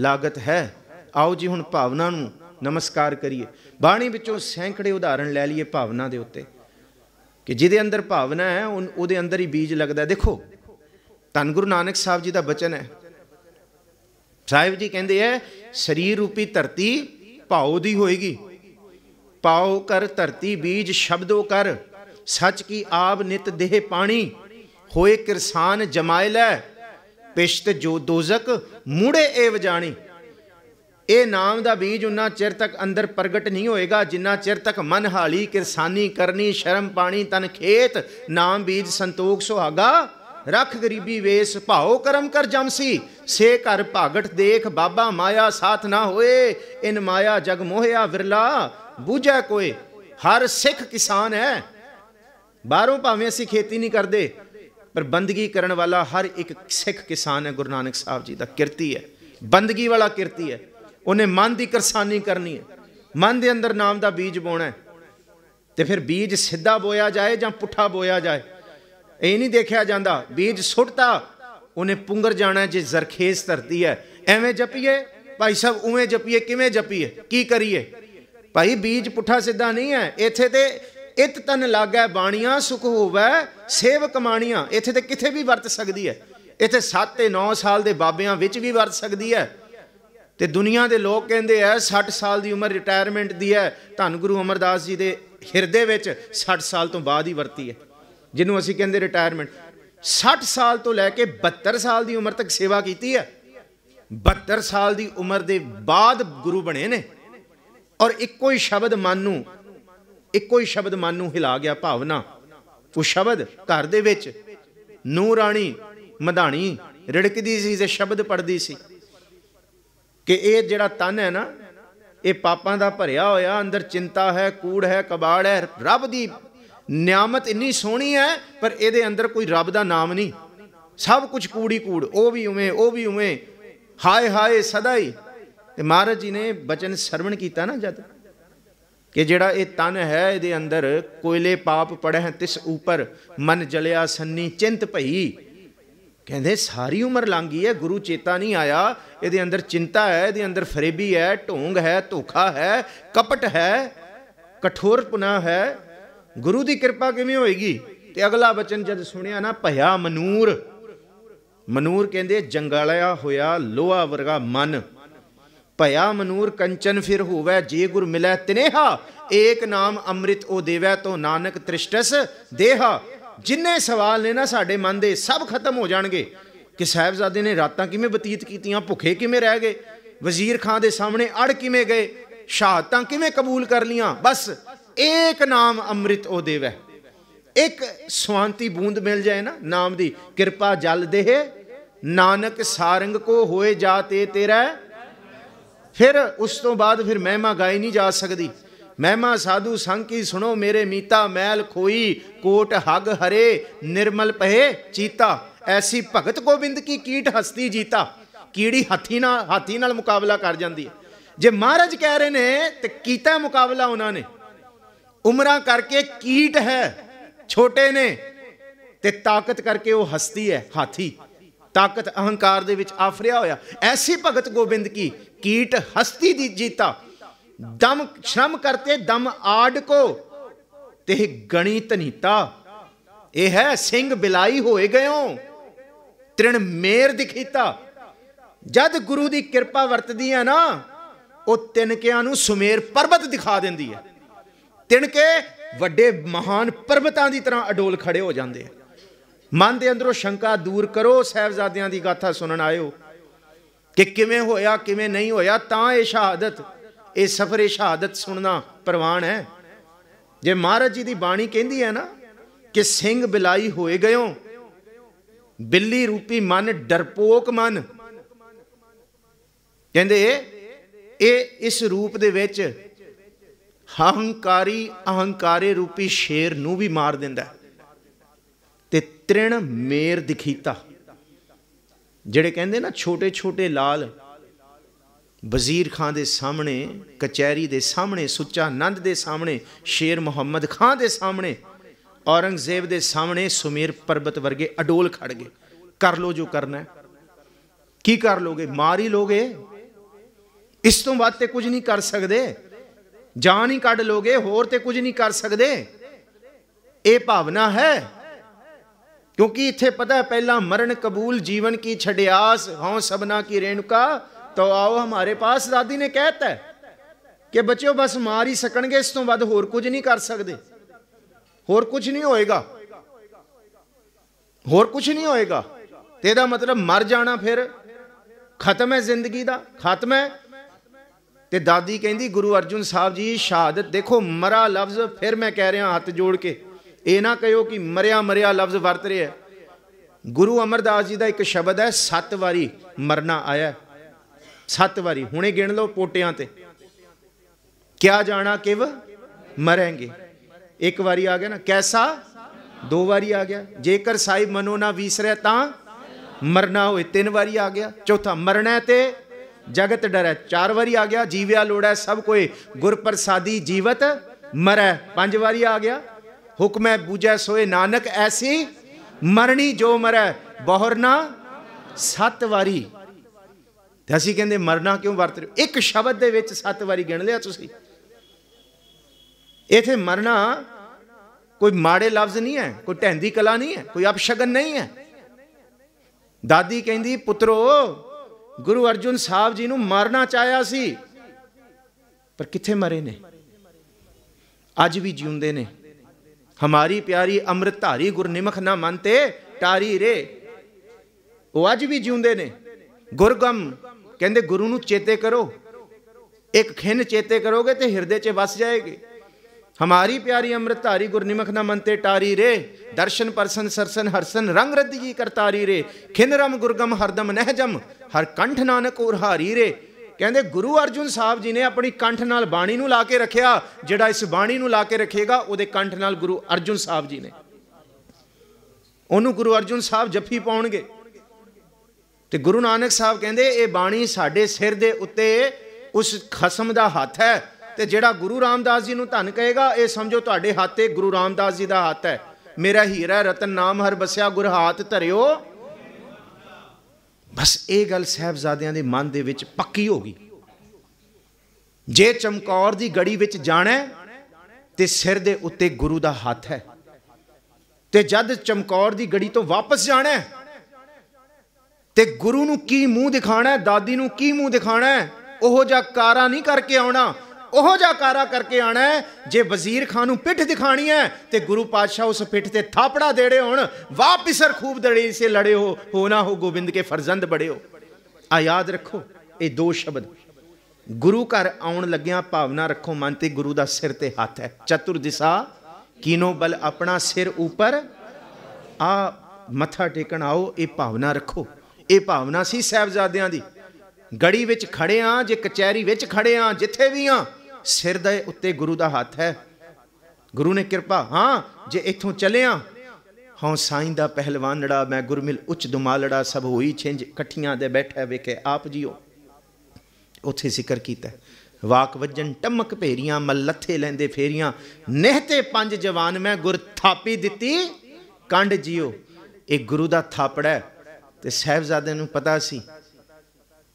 ਲਾਗਤ ਹੈ ਆਓ ਜੀ ਹੁਣ ਭਾਵਨਾ ਨੂੰ ਨਮਸਕਾਰ ਕਰੀਏ ਬਾਣੀ ਵਿੱਚੋਂ ਸੈਂਕੜੇ ਉਦਾਹਰਣ ਲੈ ਲਈਏ ਭਾਵਨਾ ਦੇ ਉੱਤੇ ਕਿ ਜਿਹਦੇ ਅੰਦਰ ਭਾਵਨਾ ਹੈ ਉਹਦੇ ਅੰਦਰ ਹੀ ਬੀਜ ਲੱਗਦਾ ਦੇਖੋ ਧੰਨ ਗੁਰੂ ਨਾਨਕ ਸਾਹਿਬ ਜੀ ਦਾ ਬਚਨ ਹੈ ਸਾਹਿਬ ਜੀ ਕਹਿੰਦੇ ਐ ਸਰੀਰ ਰੂਪੀ ਧਰਤੀ ਭਾਉ ਦੀ ਹੋਏਗੀ ਪਾਉ ਕਰ ਧਰਤੀ ਬੀਜ ਸ਼ਬਦੋ ਕਰ ਸੱਚ ਕੀ ਆਬ ਨਿਤ ਦੇਹ ਪਾਣੀ ਹੋਏ ਕਿਰਸਾਨ ਜਮਾਇ ਲੈ ਪਿਸ਼ਤ ਜੋ ਦੋਜ਼ਕ ਮੂੜੇ ਏਵ ਜਾਣੀ ਇਹ ਨਾਮ ਦਾ ਬੀਜ ਉਨਾ ਚਿਰ ਤੱਕ ਅੰਦਰ ਪ੍ਰਗਟ ਨਹੀਂ ਹੋਏਗਾ ਜਿੰਨਾ ਚਿਰ ਤੱਕ ਮਨ ਹਾਲੀ ਕਿਰਸਾਨੀ ਕਰਨੀ ਸ਼ਰਮ ਪਾਣੀ ਤਨ ਖੇਤ ਨਾਮ ਬੀਜ ਸੰਤੋਖ ਸੁਹਾਗਾ ਰੱਖ ਗਰੀਬੀ ਵੇਸ ਭਾਉ ਕਰਮ ਕਰ ਜਮਸੀ ਸੇ ਘਰ ਭਾਗਟ ਦੇਖ ਬਾਬਾ ਮਾਇਆ ਸਾਥ ਨਾ ਹੋਏ ਇਨ ਮਾਇਆ ਜਗ ਮੋਹਿਆ ਵਿਰਲਾ ਬੂਝੈ ਕੋਏ ਹਰ ਸਿੱਖ ਕਿਸਾਨ ਹੈ ਬਾਹਰੋਂ ਭਾਵੇਂ ਅਸੀਂ ਖੇਤੀ ਨਹੀਂ ਕਰਦੇ ਪਰ ਬੰਦਗੀ ਕਰਨ ਵਾਲਾ ਹਰ ਇੱਕ ਸਿੱਖ ਕਿਸਾਨ ਹੈ ਗੁਰੂ ਨਾਨਕ ਸਾਹਿਬ ਜੀ ਦਾ ਕਿਰਤੀ ਹੈ ਬੰਦਗੀ ਵਾਲਾ ਕਿਰਤੀ ਹੈ ਉਹਨੇ ਮਨ ਦੀ ਕਰਸਾਨੀ ਕਰਨੀ ਹੈ ਮਨ ਦੇ ਅੰਦਰ ਨਾਮ ਦਾ ਬੀਜ ਬੋਣਾ ਹੈ ਤੇ ਫਿਰ ਬੀਜ ਸਿੱਧਾ ਬੋਇਆ ਜਾਏ ਜਾਂ ਪੁੱਠਾ ਬੋਇਆ ਜਾਏ ਇਹ ਨਹੀਂ ਦੇਖਿਆ ਜਾਂਦਾ ਬੀਜ ਸੁੱਟਦਾ ਉਹਨੇ ਪੁੰਗਰ ਜਾਣਾ ਜੇ ਜ਼ਰਖੇਜ਼ ਧਰਤੀ ਹੈ ਐਵੇਂ ਜਪੀਏ ਭਾਈ ਸਾਹਿਬ ਉਵੇਂ ਜਪੀਏ ਕਿਵੇਂ ਜਪੀਏ ਕੀ ਕਰੀਏ ਭਾਈ ਬੀਜ ਪੁੱਠਾ ਸਿੱਧਾ ਨਹੀਂ ਹੈ ਇੱਥੇ ਤੇ ਇਤ ਤਨ ਲਾਗੈ ਬਾਣੀਆਂ ਸੁਖ ਹੋਵੇ ਸੇਵ ਕਮਾਣੀਆਂ ਇੱਥੇ ਤੇ ਕਿਥੇ ਵੀ ਵਰਤ ਸਕਦੀ ਹੈ ਇੱਥੇ 7 ਤੇ 9 ਸਾਲ ਦੇ ਬਾਬਿਆਂ ਵਿੱਚ ਵੀ ਵਰਤ ਸਕਦੀ ਹੈ ਤੇ ਦੁਨੀਆ ਦੇ ਲੋਕ ਕਹਿੰਦੇ ਐ 60 ਸਾਲ ਦੀ ਉਮਰ ਰਿਟਾਇਰਮੈਂਟ ਦੀ ਐ ਧੰਨ ਗੁਰੂ ਅਮਰਦਾਸ ਜੀ ਦੇ ਹਿਰਦੇ ਵਿੱਚ 60 ਸਾਲ ਤੋਂ ਬਾਅਦ ਹੀ ਵਰਤੀ ਐ ਜਿਹਨੂੰ ਅਸੀਂ ਕਹਿੰਦੇ ਰਿਟਾਇਰਮੈਂਟ 60 ਸਾਲ ਤੋਂ ਲੈ ਕੇ 72 ਸਾਲ ਦੀ ਉਮਰ ਤੱਕ ਸੇਵਾ ਕੀਤੀ ਐ 72 ਸਾਲ ਦੀ ਉਮਰ ਦੇ ਬਾਅਦ ਗੁਰੂ ਬਣੇ ਨੇ ਔਰ ਇੱਕੋ ਹੀ ਸ਼ਬਦ ਮਨ ਨੂੰ ਇੱਕੋ ਹੀ ਸ਼ਬਦ ਮਨ ਨੂੰ ਹਿਲਾ ਗਿਆ ਭਾਵਨਾ ਉਹ ਸ਼ਬਦ ਘਰ ਦੇ ਵਿੱਚ ਨੂਰਾਣੀ ਮਧਾਣੀ ਰੜਕਦੀ ਸੀ ਜੇ ਸ਼ਬਦ ਪੜਦੀ ਸੀ ਕਿ ਇਹ ਜਿਹੜਾ ਤਨ ਹੈ ਨਾ ਇਹ ਪਾਪਾਂ ਦਾ ਭਰਿਆ ਹੋਇਆ ਅੰਦਰ ਚਿੰਤਾ ਹੈ ਕੂੜ ਹੈ ਕਬਾੜ ਹੈ ਰੱਬ ਦੀ ਨਿਆਮਤ ਇੰਨੀ ਸੋਹਣੀ ਹੈ ਪਰ ਇਹਦੇ ਅੰਦਰ ਕੋਈ ਰੱਬ ਦਾ ਨਾਮ ਨਹੀਂ ਸਭ ਕੁਝ ਕੂੜੀ ਕੂੜ ਉਹ ਵੀ ਉਵੇਂ ਉਹ ਵੀ ਉਵੇਂ ਹਾਏ ਹਾਏ ਸਦਾ ਹੀ ਤੇ ਮਹਾਰਾਜ ਜੀ ਨੇ ਬਚਨ ਸਰਵਣ ਕੀਤਾ ਨਾ ਜਦ ਕਿ ਜਿਹੜਾ ਇਹ ਤਨ ਹੈ ਇਹਦੇ ਅੰਦਰ ਕੋਇਲੇ ਪਾਪ ਪੜਹਿ ਤਿਸ ਉਪਰ ਮਨ ਜਲਿਆ ਸੰਨੀ ਚਿੰਤ ਭਈ ਕਹਿੰਦੇ ਸਾਰੀ ਉਮਰ ਲੰਗੀ ਹੈ ਗੁਰੂ ਚੇਤਾ ਨਹੀਂ ਆਇਆ ਇਹਦੇ ਅੰਦਰ ਚਿੰਤਾ ਹੈ ਇਹਦੇ ਅੰਦਰ ਫਰੇਬੀ ਹੈ ਢੋਂਗ ਹੈ ਧੋਖਾ ਹੈ ਕਪਟ ਹੈ ਕਠੋਰ ਪੁਨਾ ਹੈ ਗੁਰੂ ਦੀ ਕਿਰਪਾ ਕਿਵੇਂ ਹੋਏਗੀ ਤੇ ਅਗਲਾ ਬਚਨ ਜਦ ਸੁਣਿਆ ਨਾ ਭਇਆ ਮਨੂਰ ਮਨੂਰ ਕਹਿੰਦੇ ਜੰਗਲਿਆ ਹੋਇਆ ਲੋਹਾ ਵਰਗਾ ਮਨ ਭਇਆ ਮਨੂਰ ਕੰਚਨ ਫਿਰ ਹੋਵੇ ਜੇ ਗੁਰ ਮਿਲੇ ਤਨੇਹਾ ਏਕ ਨਾਮ ਅੰਮ੍ਰਿਤ ਉਹ ਦੇਵੈ ਤੋ ਨਾਨਕ ਤ੍ਰਿਸ਼ਟਸ ਦੇਹਾ ਜਿੰਨੇ ਸਵਾਲ ਨੇ ਨਾ ਸਾਡੇ ਮਨ ਦੇ ਸਭ ਖਤਮ ਹੋ ਜਾਣਗੇ ਕਿ ਸਹਿਬਜ਼ਾਦੇ ਨੇ ਰਾਤਾਂ ਕਿਵੇਂ ਬਤੀਤ ਕੀਤੀਆਂ ਭੁੱਖੇ ਕਿਵੇਂ ਰਹਿ ਗਏ ਵਜ਼ੀਰ ਖਾਨ ਦੇ ਸਾਹਮਣੇ ਅੜ ਕਿਵੇਂ ਗਏ ਸ਼ਹਾਦਤਾਂ ਕਿਵੇਂ ਕਬੂਲ ਕਰ ਲੀਆਂ ਬਸ ਇੱਕ ਨਾਮ ਅੰਮ੍ਰਿਤ ਉਹ ਦੇਵੈ ਇੱਕ ਸ਼ਾਂਤੀ ਬੂੰਦ ਮਿਲ ਜਾਏ ਨਾ ਨਾਮ ਦੀ ਕਿਰਪਾ ਜਲ ਦੇਹ ਨਾਨਕ ਸਾਰੰਗ ਕੋ ਹੋਏ ਜਾ ਤੇ ਤੇਰਾ ਫਿਰ ਉਸ ਤੋਂ ਬਾਅਦ ਫਿਰ ਮਹਿਮਾ ਗਾਈ ਨਹੀਂ ਜਾ ਸਕਦੀ ਮਹਿਮਾ ਸਾਧੂ ਸੰਗ ਕੀ ਸੁਣੋ ਮੇਰੇ ਮੀਤਾ ਮੈਲ ਖੋਈ ਕੋਟ ਹਗ ਹਰੇ ਨਿਰਮਲ ਪਹੇ ਚੀਤਾ ਐਸੀ ਭਗਤ ਗੋਬਿੰਦ ਕੀ ਕੀਟ ਹਸਤੀ ਜੀਤਾ ਕੀੜੀ ਹਾਥੀ ਨਾਲ ਹਾਥੀ ਨਾਲ ਮੁਕਾਬਲਾ ਕਰ ਜਾਂਦੀ ਹੈ ਜੇ ਮਹਾਰਾਜ ਕਹਿ ਰਹੇ ਨੇ ਤੇ ਕੀਤਾ ਮੁਕਾਬਲਾ ਉਹਨਾਂ ਨੇ ਉਮਰਾਂ ਕਰਕੇ ਕੀਟ ਹੈ ਛੋਟੇ ਨੇ ਤੇ ਤਾਕਤ ਕਰਕੇ ਉਹ ਹਸਤੀ ਹੈ ਹਾਥੀ ਤਾਕਤ ਅਹੰਕਾਰ ਦੇ ਵਿੱਚ ਆਫਰਿਆ ਹੋਇਆ ਐਸੀ ਭਗਤ ਗੋਬਿੰਦ ਕੀ ਕੀਟ ਹਸਤੀ ਦੀ ਜੀਤਾ ਦਮ ਸ਼ਰਮ ਕਰਤੇ ਦਮ ਆੜ ਕੋ ਤੇ ਗਣੀ ਤਨੀਤਾ ਇਹ ਹੈ ਸਿੰਘ ਬਿਲਾਈ ਹੋਏ ਗਇਓ ਤ੍ਰਿਣ ਮੇਰ ਦਿਖੀਤਾ ਜਦ ਗੁਰੂ ਦੀ ਕਿਰਪਾ ਵਰਤਦੀ ਹੈ ਨਾ ਉਹ ਤਿੰਨਕਿਆਂ ਨੂੰ ਸੁਮੇਰ ਪਰਬਤ ਦਿਖਾ ਦਿੰਦੀ ਹੈ ਤਿੰਨਕੇ ਵੱਡੇ ਮਹਾਨ ਪਰਬਤਾਂ ਦੀ ਤਰ੍ਹਾਂ ਅਡੋਲ ਖੜੇ ਹੋ ਜਾਂਦੇ ਆ ਮਨ ਦੇ ਅੰਦਰੋਂ ਸ਼ੰਕਾ ਦੂਰ ਕਰੋ ਸਹਿਬਜ਼ਾਦਿਆਂ ਦੀ ਗਾਥਾ ਸੁਣਨ ਆਇਓ ਕਿ ਕਿਵੇਂ ਹੋਇਆ ਕਿਵੇਂ ਨਹੀਂ ਹੋਇਆ ਤਾਂ ਇਹ ਸ਼ਹਾਦਤ ਇਹ ਸਫਰੇ ਸ਼ਹਾਦਤ ਸੁਣਨਾ ਪ੍ਰਵਾਨ ਹੈ ਜੇ ਮਹਾਰਾਜ ਜੀ ਦੀ ਬਾਣੀ ਕਹਿੰਦੀ ਹੈ ਨਾ ਕਿ ਸਿੰਘ ਬਿਲਾਈ ਹੋਏ ਗਇਓ ਬਿੱਲੀ ਰੂਪੀ ਮਨ ਡਰਪੋਕ ਮਨ ਕਹਿੰਦੇ ਇਹ ਇਸ ਰੂਪ ਦੇ ਵਿੱਚ ਹੰਕਾਰੀ ਅਹੰਕਾਰੇ ਰੂਪੀ ਸ਼ੇਰ ਨੂੰ ਵੀ ਮਾਰ ਦਿੰਦਾ ਤੇ ਤ੍ਰਿਣ ਮੇਰ ਦਿਖੀਤਾ ਜਿਹੜੇ ਕਹਿੰਦੇ ਨਾ ਛੋਟੇ ਛੋਟੇ ਲਾਲ ਵਜ਼ੀਰ ਖਾਨ ਦੇ ਸਾਹਮਣੇ ਕਚਹਿਰੀ ਦੇ ਸਾਹਮਣੇ ਸੁੱਚਾ ਨੰਦ ਦੇ ਸਾਹਮਣੇ ਸ਼ੇਰ ਮੁਹੰਮਦ ਖਾਨ ਦੇ ਸਾਹਮਣੇ ਔਰੰਗਜ਼ੇਬ ਦੇ ਸਾਹਮਣੇ ਸੁਮੇਰ ਪਰਬਤ ਵਰਗੇ ਅਡੋਲ ਖੜ ਗਏ ਕਰ ਲੋ ਜੋ ਕਰਨਾ ਹੈ ਕੀ ਕਰ ਲੋਗੇ ਮਾਰ ਹੀ ਲੋਗੇ ਇਸ ਤੋਂ ਬਾਅਦ ਤੇ ਕੁਝ ਨਹੀਂ ਕਰ ਸਕਦੇ ਜਾਨ ਹੀ ਕੱਢ ਲੋਗੇ ਹੋਰ ਤੇ ਕੁਝ ਨਹੀਂ ਕਰ ਸਕਦੇ ਇਹ ਭਾਵਨਾ ਹੈ ਕਿਉਂਕਿ ਇੱਥੇ ਪਤਾ ਹੈ ਪਹਿਲਾਂ ਮਰਨ ਕਬੂਲ ਜੀਵਨ ਕੀ ਛੜਿਆਸ ਹਾਂ ਸਬਨਾ ਕੀ ਰੇਣੁਕਾ ਤੋ ਆਓ ਹਮਾਰੇ ਪਾਸ ਦਾਦੀ ਨੇ ਕਹਿਤਾ ਕਿ ਬੱਚਿਓ ਬਸ ਮਾਰ ਹੀ ਸਕਣਗੇ ਇਸ ਤੋਂ ਵੱਧ ਹੋਰ ਕੁਝ ਨਹੀਂ ਕਰ ਸਕਦੇ ਹੋਰ ਕੁਝ ਨਹੀਂ ਹੋਏਗਾ ਹੋਰ ਕੁਝ ਨਹੀਂ ਹੋਏਗਾ ਤੇ ਇਹਦਾ ਮਤਲਬ ਮਰ ਜਾਣਾ ਫਿਰ ਖਤਮ ਹੈ ਜ਼ਿੰਦਗੀ ਦਾ ਖਤਮ ਹੈ ਤੇ ਦਾਦੀ ਕਹਿੰਦੀ ਗੁਰੂ ਅਰਜੁਨ ਸਾਹਿਬ ਜੀ ਸ਼ਹਾਦਤ ਦੇਖੋ ਮਰਾ ਲਫ਼ਜ਼ ਫਿਰ ਮੈਂ ਕਹਿ ਰਿਹਾ ਹੱਥ ਜੋੜ ਕੇ ਇਹ ਨਾ ਕਹਿਓ ਕਿ ਮਰਿਆ ਮਰਿਆ ਲਫ਼ਜ਼ ਵਰਤ ਰਿਹਾ ਗੁਰੂ ਅਮਰਦਾਸ ਜੀ ਦਾ ਇੱਕ ਸ਼ਬਦ ਹੈ ਸੱਤ ਵਾਰੀ ਮਰਨਾ ਆਇਆ ਸੱਤ ਵਾਰੀ ਹੁਣੇ ਗਿਣ ਲਓ ਪੋਟਿਆਂ ਤੇ ਕਿਆ ਜਾਣਾ ਕਿਵ ਮਰਾਂਗੇ ਇੱਕ ਵਾਰੀ ਆ ਗਿਆ ਨਾ ਕੈਸਾ ਦੋ ਵਾਰੀ ਆ ਗਿਆ ਜੇਕਰ ਸਾਈ ਮਨੋ ਨਾ ਵਿਸਰੇ ਤਾਂ ਮਰਨਾ ਹੋਏ ਤਿੰਨ ਵਾਰੀ ਆ ਗਿਆ ਚੌਥਾ ਮਰਨਾ ਤੇ ਜਗਤ ਡਰੈ ਚਾਰ ਵਾਰੀ ਆ ਗਿਆ ਜੀਵਿਆ ਲੋੜੈ ਸਭ ਕੋਏ ਗੁਰ ਪ੍ਰਸਾਦੀ ਜੀਵਤ ਮਰੈ ਪੰਜ ਵਾਰੀ ਆ ਗਿਆ ਹੁਕਮੈ ਬੂਜੈ ਸੋਏ ਨਾਨਕ ਐਸੀ ਮਰਣੀ ਜੋ ਮਰੈ ਬਹਰਨਾ ਨਾ ਸੱਤ ਵਾਰੀ ਤੇ ਅਸੀਂ ਕਹਿੰਦੇ ਮਰਨਾ ਕਿਉਂ ਵਰਤ ਰਹੇ ਇੱਕ ਸ਼ਬਦ ਦੇ ਵਿੱਚ ਸੱਤ ਵਾਰੀ ਗਿਣ ਲਿਆ ਤੁਸੀਂ ਇਥੇ ਮਰਨਾ ਕੋਈ ਮਾੜੇ ਲਫ਼ਜ਼ ਨਹੀਂ ਹੈ ਕੋਈ ਢੈਂਦੀ ਕਲਾ ਨਹੀਂ ਹੈ ਕੋਈ ਅਪਸ਼ਗਨ ਨਹੀਂ ਹੈ ਦਾਦੀ ਕਹਿੰਦੀ ਪੁੱਤਰੋ ਗੁਰੂ ਅਰਜੁਨ ਸਾਹਿਬ ਜੀ ਨੂੰ ਮਾਰਨਾ ਚਾਹਿਆ ਸੀ ਪਰ ਕਿੱਥੇ ਮਰੇ ਨੇ ਅੱਜ ਵੀ ਜਿਉਂਦੇ ਨੇ ਹਮਾਰੀ ਪਿਆਰੀ ਅੰਮ੍ਰਿਤ ਧਾਰੀ ਗੁਰਨਿਮਖ ਨਾ ਮੰਨਤੇ ਟਾਰੀ ਰੇ ਉਹ ਅੱਜ ਵੀ ਜਿਉਂਦੇ ਨੇ ਗੁਰਗਮ ਕਹਿੰਦੇ ਗੁਰੂ ਨੂੰ ਚੇਤੇ ਕਰੋ ਇੱਕ ਖਿੰਨ ਚੇਤੇ ਕਰੋਗੇ ਤੇ ਹਿਰਦੇ 'ਚ ਵਸ ਜਾਏਗੀ ਹਮਾਰੀ ਪਿਆਰੀ ਅੰਮ੍ਰਿਤਧਾਰੀ ਗੁਰਨਿਮਖ ਨਾ ਤੇ ਟਾਰੀ ਰੇ ਦਰਸ਼ਨ ਪਰਸਨ ਸਰਸਨ ਹਰਸਨ ਰੰਗ ਰਦਜੀ ਕਰਤਾਰੀ ਰੇ ਰਮ ਗੁਰਗਮ ਹਰਦਮ ਨਹਿਜਮ ਹਰ ਕੰਠ ਨਾਨਕ ਉਰਹਾਰੀ ਰੇ ਕਹਿੰਦੇ ਗੁਰੂ ਅਰਜੁਨ ਸਾਹਿਬ ਜੀ ਨੇ ਆਪਣੀ ਕੰਠ ਨਾਲ ਬਾਣੀ ਨੂੰ ਲਾ ਕੇ ਰੱਖਿਆ ਜਿਹੜਾ ਇਸ ਬਾਣੀ ਨੂੰ ਲਾ ਕੇ ਰੱਖੇਗਾ ਉਹਦੇ ਕੰਠ ਨਾਲ ਗੁਰੂ ਅਰਜੁਨ ਸਾਹਿਬ ਜੀ ਨੇ ਉਹਨੂੰ ਗੁਰੂ ਅਰਜੁਨ ਸਾਹਿਬ ਜੱਫੀ ਪਾਉਣਗੇ ਤੇ ਗੁਰੂ ਨਾਨਕ ਸਾਹਿਬ ਕਹਿੰਦੇ ਇਹ ਬਾਣੀ ਸਾਡੇ ਸਿਰ ਦੇ ਉੱਤੇ ਉਸ ਖਸਮ ਦਾ ਹੱਥ ਹੈ ਤੇ ਜਿਹੜਾ ਗੁਰੂ ਰਾਮਦਾਸ ਜੀ ਨੂੰ ਧੰਨ ਕਹੇਗਾ ਇਹ ਸਮਝੋ ਤੁਹਾਡੇ ਹੱਥ ਤੇ ਗੁਰੂ ਰਾਮਦਾਸ ਜੀ ਦਾ ਹੱਥ ਹੈ ਮੇਰਾ ਹੀਰਾ ਰਤਨ ਨਾਮ ਹਰ ਬਸਿਆ ਗੁਰ ਹੱਥ ਧਰਿਓ ਬਸ ਇਹ ਗੱਲ ਸਹਿਬਜ਼ਾਦਿਆਂ ਦੇ ਮਨ ਦੇ ਵਿੱਚ ਪੱਕੀ ਹੋ ਗਈ ਜੇ ਚਮਕੌਰ ਦੀ ਗੜੀ ਵਿੱਚ ਜਾਣਾ ਤੇ ਸਿਰ ਦੇ ਉੱਤੇ ਗੁਰੂ ਦਾ ਹੱਥ ਹੈ ਤੇ ਜਦ ਚਮਕੌਰ ਦੀ ਗੜੀ ਤੋਂ ਵਾਪਸ ਜਾਣਾ ਤੇ ਗੁਰੂ ਨੂੰ ਕੀ ਮੂੰਹ ਦਿਖਾਣਾ ਦਾਦੀ ਨੂੰ ਕੀ ਮੂੰਹ ਦਿਖਾਣਾ ਉਹ ਜਾ ਕਾਰਾ ਨਹੀਂ ਕਰਕੇ ਆਉਣਾ ਉਹ ਜਾ ਕਾਰਾ ਕਰਕੇ ਆਣਾ ਜੇ ਵਜ਼ੀਰ ਖਾਨ ਨੂੰ ਪਿੱਠ ਦਿਖਾਣੀ ਹੈ ਤੇ ਗੁਰੂ ਪਾਤਸ਼ਾਹ ਉਸ ਪਿੱਠ ਤੇ ਥਾਪੜਾ ਦੇੜੇ ਹੋਣ ਵਾਪਿਸਰ ਖੂਬ ਦੜੀ ਸੇ ਲੜੇ ਹੋ ਹੋ ਨਾ ਹੋ ਗੋਬਿੰਦ ਕੇ ਫਰਜ਼ੰਦ ਬੜੇ ਹੋ ਆ ਯਾਦ ਰੱਖੋ ਇਹ ਦੋ ਸ਼ਬਦ ਗੁਰੂ ਘਰ ਆਉਣ ਲੱਗਿਆਂ ਭਾਵਨਾ ਰੱਖੋ ਮਨ ਤੇ ਗੁਰੂ ਦਾ ਸਿਰ ਤੇ ਹੱਥ ਹੈ ਚਤੁਰ ਦਿਸ਼ਾ ਕੀਨੋ ਬਲ ਆਪਣਾ ਸਿਰ ਉੱਪਰ ਆ ਮੱਥਾ ਟੇਕਣ ਆਓ ਇਹ ਭਾਵਨਾ ਰੱਖੋ ਇਹ ਭਾਵਨਾ ਸੀ ਸਹਿਬਜ਼ਾਦਿਆਂ ਦੀ ਗੜੀ ਵਿੱਚ ਖੜੇ ਆ ਜੇ ਕਚਹਿਰੀ ਵਿੱਚ ਖੜੇ ਆ ਜਿੱਥੇ ਵੀ ਆ ਸਿਰ ਦੇ ਉੱਤੇ ਗੁਰੂ ਦਾ ਹੱਥ ਹੈ ਗੁਰੂ ਨੇ ਕਿਰਪਾ ਹਾਂ ਜੇ ਇੱਥੋਂ ਆ ਹਉ ਸਾਈਂ ਦਾ ਪਹਿਲਵਾਨੜਾ ਮੈਂ ਗੁਰਮਿਲ ਉੱਚ ਦੁਮਾਲੜਾ ਸਭ ਹੋਈ ਛਿੰਜ ਇਕੱਠੀਆਂ ਦੇ ਬੈਠੇ ਵੇਖੇ ਆਪ ਜੀਓ ਉੱਥੇ ਜ਼ਿਕਰ ਕੀਤਾ ਵਾਕ ਵਜਨ ਟਮਕ ਭੇਰੀਆਂ ਮੱਲੱਥੇ ਲੈਂਦੇ ਫੇਰੀਆਂ ਨਹਿਤੇ ਪੰਜ ਜਵਾਨ ਮੈਂ ਗੁਰ ਥਾਪੀ ਦਿੱਤੀ ਕੰਡ ਜਿਓ ਇਹ ਗੁਰੂ ਦਾ ਥਾਪੜਾ ਤੇ ਸਹਿਬਜ਼ਾਦੇ ਨੂੰ ਪਤਾ ਸੀ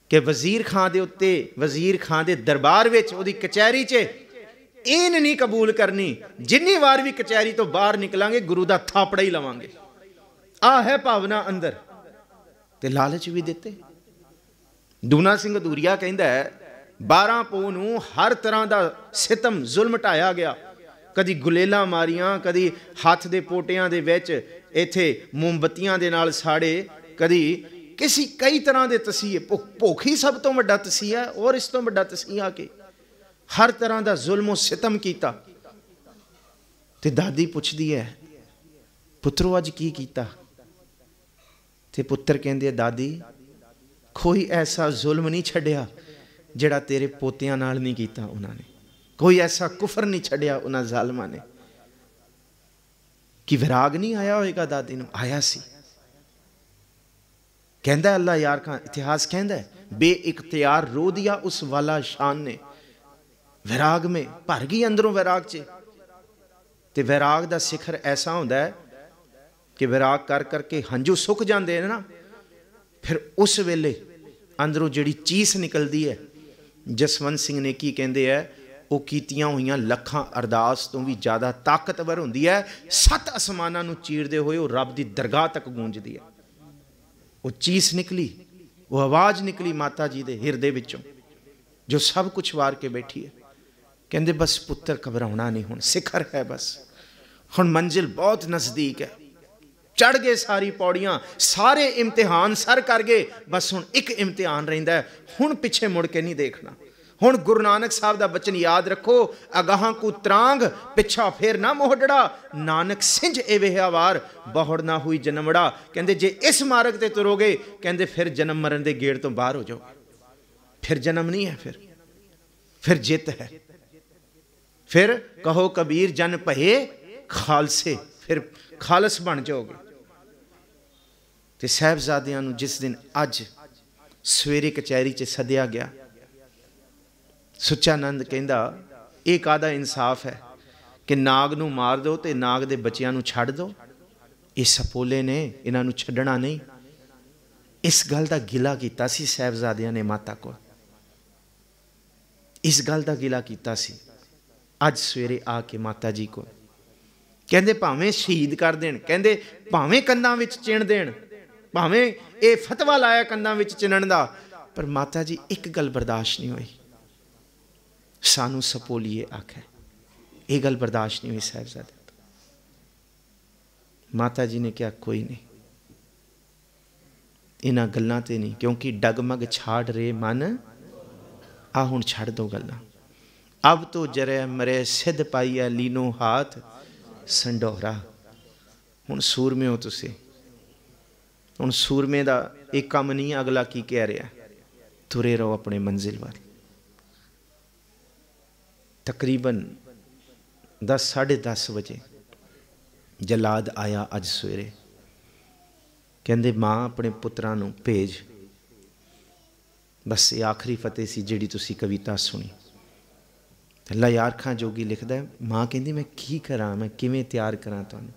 ਕਿ ਵਜ਼ੀਰ ਖਾਨ ਦੇ ਉੱਤੇ ਵਜ਼ੀਰ ਖਾਨ ਦੇ ਦਰਬਾਰ ਵਿੱਚ ਉਹਦੀ ਕਚਹਿਰੀ 'ਚ ਇਹਨ ਨਹੀਂ ਕਬੂਲ ਕਰਨੀ ਜਿੰਨੀ ਵਾਰ ਵੀ ਕਚਹਿਰੀ ਤੋਂ ਬਾਹਰ ਨਿਕਲਾਂਗੇ ਗੁਰੂ ਦਾ ਥਾਪੜਾ ਹੀ ਲਵਾਂਗੇ ਆ ਹੈ ਭਾਵਨਾ ਅੰਦਰ ਤੇ ਲਾਲਚ ਵੀ ਦਿੱਤੇ ਦੂਨਾ ਸਿੰਘ ਦੂਰੀਆ ਕਹਿੰਦਾ ਹੈ 12 ਪੋ ਨੂੰ ਹਰ ਤਰ੍ਹਾਂ ਦਾ ਸਿਤਮ ਜ਼ੁਲਮ ਢਾਇਆ ਗਿਆ ਕਦੀ ਗੁਲੇਲਾ ਮਾਰੀਆਂ ਕਦੀ ਹੱਥ ਦੇ ਪੋਟਿਆਂ ਦੇ ਵਿੱਚ ਇੱਥੇ ਮੋਮਬਤੀਆਂ ਦੇ ਨਾਲ ਸਾੜੇ ਕਦੀ ਕਿਸੇ ਕਈ ਤਰ੍ਹਾਂ ਦੇ ਤਸੀਹੇ ਭੁੱਖ ਹੀ ਸਭ ਤੋਂ ਵੱਡਾ ਤਸੀਹਾ ਔਰ ਇਸ ਤੋਂ ਵੱਡਾ ਤਸੀਹਾ ਕਿ ਹਰ ਤਰ੍ਹਾਂ ਦਾ ਜ਼ੁਲਮ ਉਹ ਸਿਤਮ ਕੀਤਾ ਤੇ ਦਾਦੀ ਪੁੱਛਦੀ ਹੈ ਪੁੱਤਰੋ ਅੱਜ ਕੀ ਕੀਤਾ ਤੇ ਪੁੱਤਰ ਕਹਿੰਦੇ ਦਾਦੀ ਕੋਈ ਐਸਾ ਜ਼ੁਲਮ ਨਹੀਂ ਛੱਡਿਆ ਜਿਹੜਾ ਤੇਰੇ ਪੋਤਿਆਂ ਨਾਲ ਨਹੀਂ ਕੀਤਾ ਉਹਨਾਂ ਨੇ ਕੋਈ ਐਸਾ ਕਫਰ ਨਹੀਂ ਛੱਡਿਆ ਉਹਨਾਂ ਜ਼ਾਲਮਾਂ ਨੇ ਕਿ ਵਿਰਾਗ ਨਹੀਂ ਆਇਆ ਹੋਏਗਾ ਦਾਦੀ ਨੂੰ ਆਇਆ ਸੀ ਕਹਿੰਦਾ ਅੱਲਾ ਯਾਰ ਕਾ ਇਤਿਹਾਸ ਕਹਿੰਦਾ ਬੇਇਖਤਿਆਰ ਰੋ ਦਿਆ ਉਸ ਵਾਲਾ ਸ਼ਾਨ ਨੇ ਵਿਰਾਗ ਮੇ ਭਰ ਗਈ ਅੰਦਰੋਂ ਵਿਰਾਗ 'ਚ ਤੇ ਵਿਰਾਗ ਦਾ ਸਿਖਰ ਐਸਾ ਹੁੰਦਾ ਹੈ ਕਿ ਵਿਰਾਗ ਕਰ ਕਰਕੇ ਹੰਝੂ ਸੁੱਕ ਜਾਂਦੇ ਨੇ ਨਾ ਫਿਰ ਉਸ ਵੇਲੇ ਅੰਦਰੋਂ ਜਿਹੜੀ ਚੀਸ ਨਿਕਲਦੀ ਹੈ ਜਸਵੰਤ ਸਿੰਘ ਨੇ ਕੀ ਕਹਿੰਦੇ ਆ ਉਹ ਕੀਤੀਆਂ ਹੋਈਆਂ ਲੱਖਾਂ ਅਰਦਾਸ ਤੋਂ ਵੀ ਜ਼ਿਆਦਾ ਤਾਕਤਵਰ ਹੁੰਦੀ ਹੈ ਸੱਤ ਅਸਮਾਨਾਂ ਨੂੰ ਚੀਰਦੇ ਹੋਏ ਉਹ ਰੱਬ ਦੀ ਦਰਗਾਹ ਤੱਕ ਗੂੰਜਦੀ ਹੈ ਉਹ ਚੀਸ ਨਿਕਲੀ ਉਹ ਆਵਾਜ਼ ਨਿਕਲੀ ਮਾਤਾ ਜੀ ਦੇ ਹਿਰਦੇ ਵਿੱਚੋਂ ਜੋ ਸਭ ਕੁਝ ਵਾਰ ਕੇ ਬੈਠੀ ਹੈ ਕਹਿੰਦੇ ਬਸ ਪੁੱਤਰ ਘਬਰਾਉਣਾ ਨਹੀਂ ਹੁਣ ਸਿਖਰ ਹੈ ਬਸ ਹੁਣ ਮੰਜ਼ਿਲ ਬਹੁਤ ਨਜ਼ਦੀਕ ਹੈ ਚੜ ਗਏ ਸਾਰੀ ਪੌੜੀਆਂ ਸਾਰੇ ਇਮਤਿਹਾਨ ਸਰ ਕਰ ਗਏ ਬਸ ਹੁਣ ਇੱਕ ਇਮਤਿਹਾਨ ਰਹਿੰਦਾ ਹੁਣ ਪਿੱਛੇ ਮੁੜ ਕੇ ਨਹੀਂ ਦੇਖਣਾ ਹੁਣ ਗੁਰੂ ਨਾਨਕ ਸਾਹਿਬ ਦਾ ਬਚਨ ਯਾਦ ਰੱਖੋ ਅਗਾਹਾਂ ਕੋ ਤਰਾਂਗ ਪਿੱਛਾ ਫੇਰ ਨਾ ਮੋਹੜੜਾ ਨਾਨਕ ਸਿੰਝ ਏਵਿਹਾਵਾਰ ਬਹੁੜ ਨਾ ਹੋਈ ਜਨਮੜਾ ਕਹਿੰਦੇ ਜੇ ਇਸ ਮਾਰਗ ਤੇ ਤੁਰੋਗੇ ਕਹਿੰਦੇ ਫਿਰ ਜਨਮ ਮਰਨ ਦੇ ਗੇੜ ਤੋਂ ਬਾਹਰ ਹੋ ਜਾਓ ਫਿਰ ਜਨਮ ਨਹੀਂ ਹੈ ਫਿਰ ਫਿਰ ਜਿੱਤ ਹੈ ਫਿਰ ਕਹੋ ਕਬੀਰ ਜਨ ਭਏ ਖਾਲਸੇ ਫਿਰ ਖਾਲਸ ਬਣ ਜਾਓਗੇ ਤੇ ਸਹਿਬਜ਼ਾਦਿਆਂ ਨੂੰ ਜਿਸ ਦਿਨ ਅੱਜ ਸਵੇਰੇ ਕਚਹਿਰੀ 'ਚ ਸੱਦਿਆ ਗਿਆ ਸੁਚਾਨੰਦ ਕਹਿੰਦਾ ਇਹ ਕਾਦਾ ਇਨਸਾਫ ਹੈ ਕਿ ਨਾਗ ਨੂੰ ਮਾਰ ਦਿਓ ਤੇ ਨਾਗ ਦੇ ਬੱਚਿਆਂ ਨੂੰ ਛੱਡ ਦਿਓ ਇਹ ਸਪੋਲੇ ਨੇ ਇਹਨਾਂ ਨੂੰ ਛੱਡਣਾ ਨਹੀਂ ਇਸ ਗੱਲ ਦਾ ਗਿਲਾ ਕੀਤਾ ਸੀ ਸਹਿਬਜ਼ਾਦਿਆਂ ਨੇ ਮਾਤਾ ਕੋਲ ਇਸ ਗੱਲ ਦਾ ਗਿਲਾ ਕੀਤਾ ਸੀ ਅੱਜ ਸਵੇਰੇ ਆ ਕੇ ਮਾਤਾ ਜੀ ਕੋਲ ਕਹਿੰਦੇ ਭਾਵੇਂ ਸ਼ਹੀਦ ਕਰ ਦੇਣ ਕਹਿੰਦੇ ਭਾਵੇਂ ਕੰਨਾਂ ਵਿੱਚ ਚਿਣ ਦੇਣ ਭਾਵੇਂ ਇਹ ਫਤਵਾ ਲਾਇਆ ਕੰਨਾਂ ਵਿੱਚ ਚਿਣਨ ਦਾ ਪਰ ਮਾਤਾ ਜੀ ਇੱਕ ਗੱਲ ਬਰਦਾਸ਼ਤ ਨਹੀਂ ਹੋਈ ਸਾਨੂੰ ਸਪੋਲੀਏ ਆਖੇ ਇਹ ਗੱਲ ਬਰਦਾਸ਼ਤ ਨਹੀਂ ਹੋਈ ਸਹਿਬਜ਼ਾਦੇ ਮਾਤਾ ਜੀ ਨੇ ਕਿਹਾ ਕੋਈ ਨਹੀਂ ਇਹਨਾਂ ਗੱਲਾਂ ਤੇ ਨਹੀਂ ਕਿਉਂਕਿ ਡਗਮਗ ਛਾੜ ਰੇ ਮਨ ਆ ਹੁਣ ਛੱਡ ਦੋ ਗੱਲਾਂ ਅਬ ਤੋ ਜਰੇ ਮਰੇ ਸਿੱਧ ਪਾਈਐ ਲੀਨੋ ਹਾਥ ਸੰਡੋਹਰਾ ਹੁਣ ਸੂਰਮੇ ਹੋ ਤੁਸੀਂ ਹੁਣ ਸੂਰਮੇ ਦਾ ਇਹ ਕੰਮ ਨਹੀਂ ਅਗਲਾ ਕੀ ਕਹਿ ਰਿਹਾ ਤੁਰੇ ਰਹੋ ਆਪਣੇ ਮੰਜ਼ਿਲ ਵੱਲ ਤਕਰੀਬਨ 10 10:30 ਵਜੇ ਜਲਾਦ ਆਇਆ ਅੱਜ ਸਵੇਰੇ ਕਹਿੰਦੇ ਮਾਂ ਆਪਣੇ ਪੁੱਤਰਾਂ ਨੂੰ ਭੇਜ ਬਸ ਇਹ ਆਖਰੀ ਫਤਿਹ ਸੀ ਜਿਹੜੀ ਤੁਸੀਂ ਕਵਿਤਾ ਸੁਣੀ ਲਾ ਯਾਰ ਖਾਂ ਜੋਗੀ ਲਿਖਦਾ ਮਾਂ ਕਹਿੰਦੀ ਮੈਂ ਕੀ ਕਰਾਂ ਮੈਂ ਕਿਵੇਂ ਤਿਆਰ ਕਰਾਂ ਤੁਹਾਨੂੰ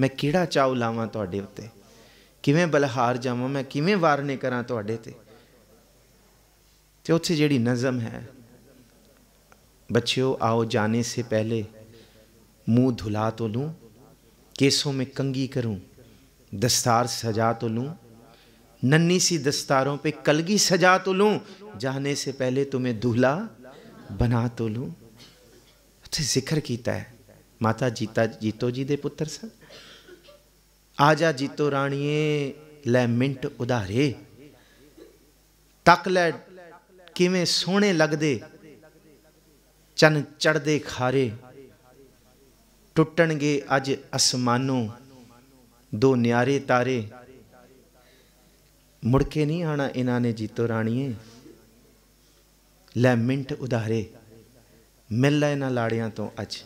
ਮੈਂ ਕਿਹੜਾ ਚਾਉ ਲਾਵਾਂ ਤੁਹਾਡੇ ਉੱਤੇ ਕਿਵੇਂ ਬਲਹਾਰ ਜਾਵਾਂ ਮੈਂ ਕਿਵੇਂ ਵਾਰਨੇ ਕਰਾਂ ਤੁਹਾਡੇ ਤੇ ਤੇ ਉੱਥੇ ਜਿਹੜੀ ਨਜ਼ਮ ਹੈ बच्चों आओ जाने से पहले मुंह धुला तो लूँ केसों में कंगी करूँ दस्तार सजा तो लूँ नन्ही सी दस्तारों पे कलगी सजा तो लूँ जाने से पहले तुम्हें दूल्हा बना तो लूँ तो अच्छा, जिक्र कीता है माता जीता जीतो जी दे पुत्र सन आजा जीतो राणिए ਲੈ ਮਿੰਟ ਉਧਾਰੇ ਤੱਕ ਲੈ ਕਿਵੇਂ ਸੋਹਣੇ ਲੱਗਦੇ ਚੰਨ ਚੜਦੇ ਖਾਰੇ ਟੁੱਟਣਗੇ ਅੱਜ ਅਸਮਾਨੋਂ ਦੋ ਨਿਆਰੇ ਤਾਰੇ ਮੁੜ ਕੇ ਨਹੀਂ ਆਣਾ ਇਹਨਾਂ ਨੇ ਜੀਤੋ ਰਾਣੀਏ ਲੈ ਮਿੰਟ ਉਧਾਰੇ ਮਿਲ ਲੈ ਇਹਨਾਂ ਲਾੜਿਆਂ ਤੋਂ ਅੱਜ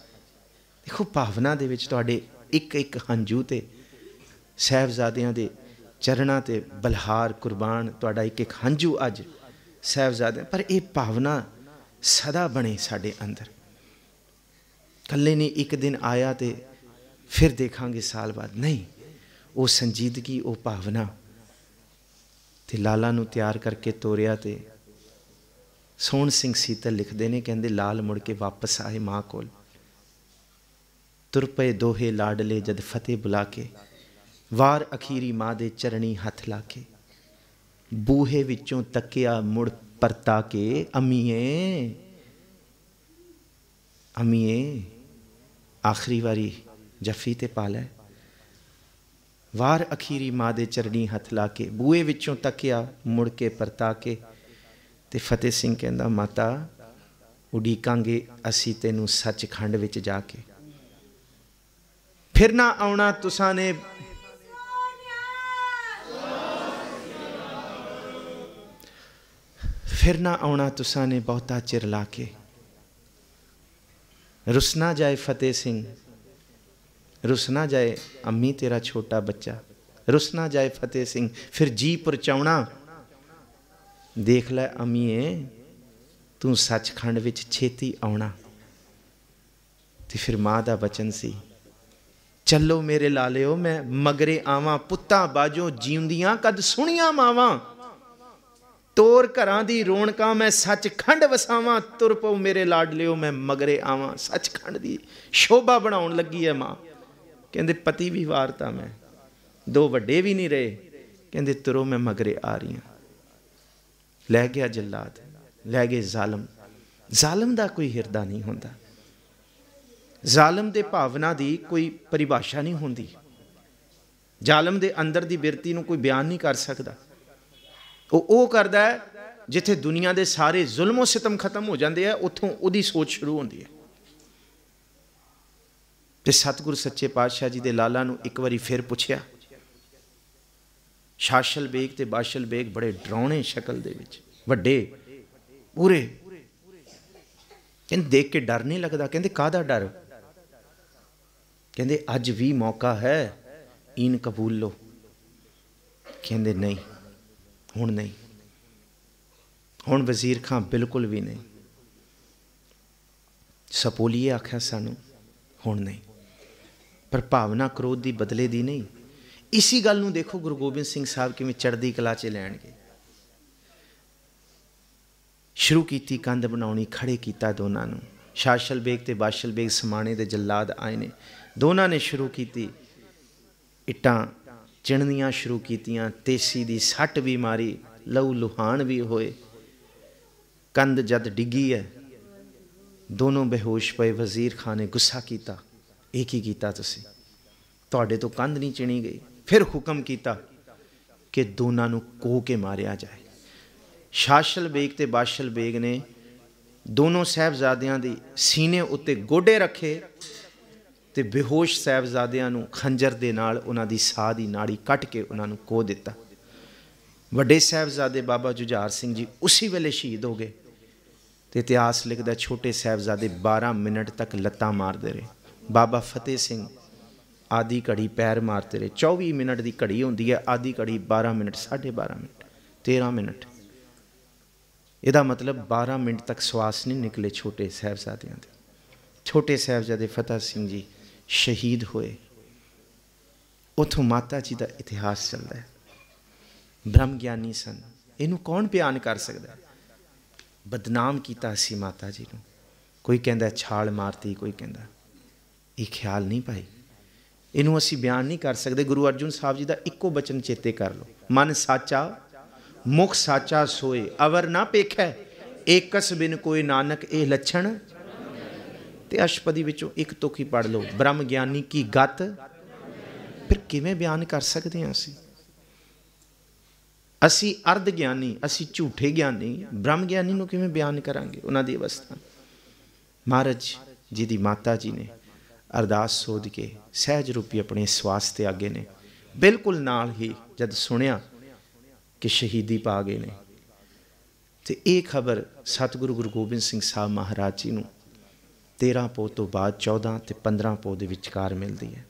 ਦੇਖੋ ਭਾਵਨਾ ਦੇ ਵਿੱਚ ਤੁਹਾਡੇ ਇੱਕ ਇੱਕ ਹੰਝੂ ਤੇ ਸਹਿਬਜ਼ਾਦਿਆਂ ਦੇ ਚਰਣਾ ਤੇ ਬਲਹਾਰ ਕੁਰਬਾਨ ਤੁਹਾਡਾ ਇੱਕ ਇੱਕ ਹੰਝੂ ਅੱਜ ਸਹਿਬਜ਼ਾਦੇ ਪਰ ਇਹ ਭਾਵਨਾ ਸਦਾ ਬਣੇ ਸਾਡੇ ਅੰਦਰ ਕੱਲੇ ਨੇ ਇੱਕ ਦਿਨ ਆਇਆ ਤੇ ਫਿਰ ਦੇਖਾਂਗੇ ਸਾਲ ਬਾਅਦ ਨਹੀਂ ਉਹ ਸੰਜੀਦਗੀ ਉਹ ਭਾਵਨਾ ਤੇ ਲਾਲਾ ਨੂੰ ਤਿਆਰ ਕਰਕੇ ਤੋਰਿਆ ਤੇ ਸੋਹਣ ਸਿੰਘ ਸੀਤਲ ਲਿਖਦੇ ਨੇ ਕਹਿੰਦੇ ਲਾਲ ਮੁੜ ਕੇ ਵਾਪਸ ਆਏ ਮਾਂ ਕੋਲ ਤੁਰ ਪਏ ਦੋਹੇ ਲਾਡਲੇ ਜਦ ਫਤਿਹ ਬੁਲਾ ਕੇ ਵਾਰ ਅਖੀਰੀ ਮਾਂ ਦੇ ਚਰਣੀ ਹੱਥ ਲਾ ਕੇ ਬੂਹੇ ਵਿੱਚੋਂ ਤੱਕਿਆ ਮੁੜ ਪਰਤਾ ਕੇ ਅਮੀਏ ਅਮੀਏ ਆਖਰੀ ਵਾਰੀ ਜੱਫੀ ਤੇ ਪਾ ਲੈ ਵਾਰ ਅਖੀਰੀ ਮਾਂ ਦੇ ਚਰਣੀ ਹੱਥ ਲਾ ਕੇ ਬੂਏ ਵਿੱਚੋਂ ਤੱਕਿਆ ਮੁੜ ਕੇ ਪਰਤਾ ਕੇ ਤੇ ਫਤਿਹ ਸਿੰਘ ਕਹਿੰਦਾ ਮਾਤਾ ਉਡੀਕਾਂਗੇ ਅਸੀਂ ਤੈਨੂੰ ਸੱਚਖੰਡ ਵਿੱਚ ਜਾ ਕੇ ਫਿਰ ਨਾ ਆਉਣਾ ਤੁਸਾਂ ਨੇ ਫਿਰ ਨਾ ਆਉਣਾ ਤੁਸਾਂ ਨੇ ਬਹੁਤਾ ਚਿਰ ਲਾ ਕੇ ਰੁਸਨਾ ਜਾਏ ਫਤਿਹ ਸਿੰਘ ਰੁਸਨਾ ਜਾਏ ਅੰਮੀ ਤੇਰਾ ਛੋਟਾ ਬੱਚਾ ਰੁਸਨਾ ਜਾਏ ਫਤਿਹ ਸਿੰਘ ਫਿਰ ਜੀ ਪਰਚਾਉਣਾ ਦੇਖ ਲੈ ਅਮੀਏ ਤੂੰ ਸੱਚਖੰਡ ਵਿੱਚ ਛੇਤੀ ਆਉਣਾ ਤੇ ਫਿਰ ਮਾਂ ਦਾ ਬਚਨ ਸੀ ਚੱਲੋ ਮੇਰੇ ਲਾਲਿਓ ਮੈਂ ਮਗਰੇ ਆਵਾਂ ਪੁੱਤਾਂ ਬਾਜੋ ਜੀਉਂਦੀਆਂ ਕਦ ਸੁਣੀਆਂ ਮਾਵਾਂ ਤੋਰ ਘਰਾਂ ਦੀ ਰੌਣਕਾਂ ਮੈਂ ਸੱਚਖੰਡ ਵਸਾਵਾਂ ਤੁਰ ਪਉ ਮੇਰੇ ਲਾਡਲਿਓ ਮੈਂ ਮਗਰੇ ਆਵਾਂ ਸੱਚਖੰਡ ਦੀ ਸ਼ੋਭਾ ਬਣਾਉਣ ਲੱਗੀ ਐ ਮਾਂ ਕਹਿੰਦੇ ਪਤੀ ਵੀ ਵਾਰਤਾ ਮੈਂ ਦੋ ਵੱਡੇ ਵੀ ਨਹੀਂ ਰਹੇ ਕਹਿੰਦੇ ਤੁਰੋ ਮੈਂ ਮਗਰੇ ਆ ਰਹੀ ਲੈ ਗਿਆ ਜੱਲਾਦ ਲੈ ਗਏ ਜ਼ਾਲਮ ਜ਼ਾਲਮ ਦਾ ਕੋਈ ਹਿਰਦਾ ਨਹੀਂ ਹੁੰਦਾ ਜ਼ਾਲਮ ਦੇ ਭਾਵਨਾ ਦੀ ਕੋਈ ਪਰਿਭਾਸ਼ਾ ਨਹੀਂ ਹੁੰਦੀ ਜ਼ਾਲਮ ਦੇ ਅੰਦਰ ਦੀ ਬਿਰਤੀ ਨੂੰ ਕੋਈ ਬਿਆਨ ਨਹੀਂ ਕਰ ਸਕਦਾ ਉਹ ਉਹ ਕਰਦਾ ਜਿੱਥੇ ਦੁਨੀਆ ਦੇ ਸਾਰੇ ਜ਼ੁਲਮੋ ਸਿਤਮ ਖਤਮ ਹੋ ਜਾਂਦੇ ਆ ਉੱਥੋਂ ਉਹਦੀ ਸੋਚ ਸ਼ੁਰੂ ਹੁੰਦੀ ਹੈ ਤੇ ਸਤਗੁਰ ਸੱਚੇ ਪਾਤਸ਼ਾਹ ਜੀ ਦੇ ਲਾਲਾ ਨੂੰ ਇੱਕ ਵਾਰੀ ਫਿਰ ਪੁੱਛਿਆ ਸ਼ਾਸ਼ਲ ਬੇਗ ਤੇ ਬਾਸ਼ਲ ਬੇਗ ਬੜੇ ਡਰਾਉਣੇ ਸ਼ਕਲ ਦੇ ਵਿੱਚ ਵੱਡੇ ਪੂਰੇ ਕਹਿੰਦੇ ਦੇਖ ਕੇ ਡਰ ਨਹੀਂ ਲੱਗਦਾ ਕਹਿੰਦੇ ਕਾਹਦਾ ਡਰ ਕਹਿੰਦੇ ਅੱਜ ਵੀ ਮੌਕਾ ਹੈ ਇਨ ਕਬੂਲ ਲੋ ਕਹਿੰਦੇ ਨਹੀਂ ਹੁਣ ਨਹੀਂ ਹੁਣ ਵਜ਼ੀਰ ਖਾਂ ਬਿਲਕੁਲ ਵੀ ਨਹੀਂ ਸਪੋਲੀਏ ਆਖਿਆ ਸਾਨੂੰ ਹੁਣ ਨਹੀਂ ਪਰ ਭਾਵਨਾ ਕ੍ਰੋਧ ਦੀ ਬਦਲੇ ਦੀ ਨਹੀਂ ਇਸੀ ਗੱਲ ਨੂੰ ਦੇਖੋ ਗੁਰੂ ਗੋਬਿੰਦ ਸਿੰਘ ਸਾਹਿਬ ਕਿਵੇਂ ਚੜ੍ਹਦੀ ਕਲਾ 'ਚ ਲੈਣਗੇ ਸ਼ੁਰੂ ਕੀਤੀ ਕੰਧ ਬਣਾਉਣੀ ਖੜੇ ਕੀਤਾ ਦੋਨਾਂ ਨੂੰ ਸ਼ਾਸ਼ਲ ਬੇਗ ਤੇ ਬਾਸ਼ਲ ਬੇਗ ਸਮਾਣੇ ਦੇ ਜੱਲਾਦ ਆਏ ਨੇ ਦੋਨਾਂ ਨੇ ਸ਼ੁਰੂ ਕੀਤੀ ਇਟਾਂ ਚਿਣਨੀਆਂ ਸ਼ੁਰੂ ਕੀਤੀਆਂ ਤੇਸੀ ਦੀ ਸੱਟ ਵੀ ਮਾਰੀ ਲਉ ਲੁਹਾਨ ਵੀ ਹੋਏ ਕੰਦ ਜਦ ਡਿੱਗੀ ਐ ਦੋਨੋਂ ਬੇਹੋਸ਼ ਪਏ ਵਜ਼ੀਰ ਖਾਨ ਨੇ ਗੁੱਸਾ ਕੀਤਾ ਇਹ ਕੀ ਕੀਤਾ ਤੁਸੀਂ ਤੁਹਾਡੇ ਤੋਂ ਕੰਦ ਨਹੀਂ ਚਿਣੀ ਗਈ ਫਿਰ ਹੁਕਮ ਕੀਤਾ ਕਿ ਦੋਨਾਂ ਨੂੰ ਕੋਹ ਕੇ ਮਾਰਿਆ ਜਾਏ ਸ਼ਾਸ਼ਲ ਬੇਗ ਤੇ ਬਾਸ਼ਲ ਬੇਗ ਨੇ ਦੋਨੋਂ ਸਹਿਬਜ਼ਾਦਿਆਂ ਦੀ ਸੀਨੇ ਉੱਤੇ ਗੋਡੇ ਰੱਖੇ ਤੇ ਬੇਹੋਸ਼ ਸਹਿਬਜ਼ਾਦਿਆਂ ਨੂੰ ਖੰਜਰ ਦੇ ਨਾਲ ਉਹਨਾਂ ਦੀ ਸਾਹ ਦੀ ਨਾੜੀ ਕੱਟ ਕੇ ਉਹਨਾਂ ਨੂੰ ਕੋ ਦਿੱਤਾ ਵੱਡੇ ਸਹਿਬਜ਼ਾਦੇ ਬਾਬਾ ਜੁਝਾਰ ਸਿੰਘ ਜੀ ਉਸੇ ਵੇਲੇ ਸ਼ਹੀਦ ਹੋ ਗਏ ਤੇ ਇਤਿਹਾਸ ਲਿਖਦਾ ਛੋਟੇ ਸਹਿਬਜ਼ਾਦੇ 12 ਮਿੰਟ ਤੱਕ ਲੱਤਾਂ ਮਾਰਦੇ ਰਹੇ ਬਾਬਾ ਫਤਿਹ ਸਿੰਘ ਆਦੀ ਘੜੀ ਪੈਰ ਮਾਰਦੇ ਰਹੇ 24 ਮਿੰਟ ਦੀ ਘੜੀ ਹੁੰਦੀ ਹੈ ਆਦੀ ਘੜੀ 12 ਮਿੰਟ 12.5 ਮਿੰਟ 13 ਮਿੰਟ ਇਹਦਾ ਮਤਲਬ 12 ਮਿੰਟ ਤੱਕ ਸਵਾਸ ਨਹੀਂ ਨਿਕਲੇ ਛੋਟੇ ਸਹਿਬਜ਼ਾਦਿਆਂ ਦੇ ਛੋਟੇ ਸਹਿਬਜ਼ਾਦੇ ਫਤਿਹ ਸਿੰਘ ਜੀ ਸ਼ਹੀਦ ਹੋਏ ਉਥੋਂ ਮਾਤਾ ਜੀ ਦਾ ਇਤਿਹਾਸ ਚੱਲਦਾ ਹੈ ਬ੍ਰਹਮ ਗਿਆਨੀ ਸਨ ਇਹਨੂੰ ਕੌਣ ਬਿਆਨ ਕਰ ਸਕਦਾ ਬਦਨਾਮ ਕੀਤਾ ਸੀ ਮਾਤਾ ਜੀ ਨੂੰ ਕੋਈ ਕਹਿੰਦਾ ਛਾਲ ਮਾਰਤੀ ਕੋਈ ਕਹਿੰਦਾ ਇਹ ਖਿਆਲ ਨਹੀਂ ਭਾਈ ਇਹਨੂੰ ਅਸੀਂ ਬਿਆਨ ਨਹੀਂ ਕਰ ਸਕਦੇ ਗੁਰੂ ਅਰਜੁਨ ਸਾਹਿਬ ਜੀ ਦਾ ਇੱਕੋ ਬਚਨ ਚੇਤੇ ਕਰ ਲਓ ਮਨ ਸਾਚਾ ਮੁਖ ਸਾਚਾ ਸੋਏ ਅਵਰ ਨਾ ਪੇਖੈ ਏਕਸ ਬਿਨ ਕੋਈ ਨਾਨਕ ਇਹ ਲੱਛਣ ਤੇ ਅਸ਼ਪਦੀ ਵਿੱਚੋਂ ਇੱਕ ਤੋਖੀ ਪੜ ਲਓ ਬ੍ਰਹਮ ਗਿਆਨੀ ਕੀ ਗਤ ਫਿਰ ਕਿਵੇਂ ਬਿਆਨ ਕਰ ਸਕਦੇ ਹਾਂ ਅਸੀਂ ਅਸੀਂ ਅਰਧ ਗਿਆਨੀ ਅਸੀਂ ਝੂਠੇ ਗਿਆਨੀ ਬ੍ਰਹਮ ਗਿਆਨੀ ਨੂੰ ਕਿਵੇਂ ਬਿਆਨ ਕਰਾਂਗੇ ਉਹਨਾਂ ਦੀ ਅਵਸਥਾ ਮਹਾਰਾਜ ਜੀ ਦੀ ਮਾਤਾ ਜੀ ਨੇ ਅਰਦਾਸ ਸੋਧ ਕੇ ਸਹਿਜ ਰੂਪੀ ਆਪਣੇ ਸਵਾਸ ਤੇ ਆਗੇ ਨੇ ਬਿਲਕੁਲ ਨਾਲ ਹੀ ਜਦ ਸੁਣਿਆ ਕਿ ਸ਼ਹੀਦੀ ਪਾ ਗਏ ਨੇ ਤੇ ਇਹ ਖਬਰ ਸਤਿਗੁਰੂ ਗੁਰੂ ਗੋਬਿੰਦ ਸਿੰਘ ਸਾਹਿਬ ਮਹਾਰਾਜ ਜੀ ਨੂੰ 13 ਪੋ ਤੋਂ ਬਾਅਦ 14 ਤੇ 15 ਪੋ ਦੇ ਵਿਚਕਾਰ ਮਿਲਦੀ ਹੈ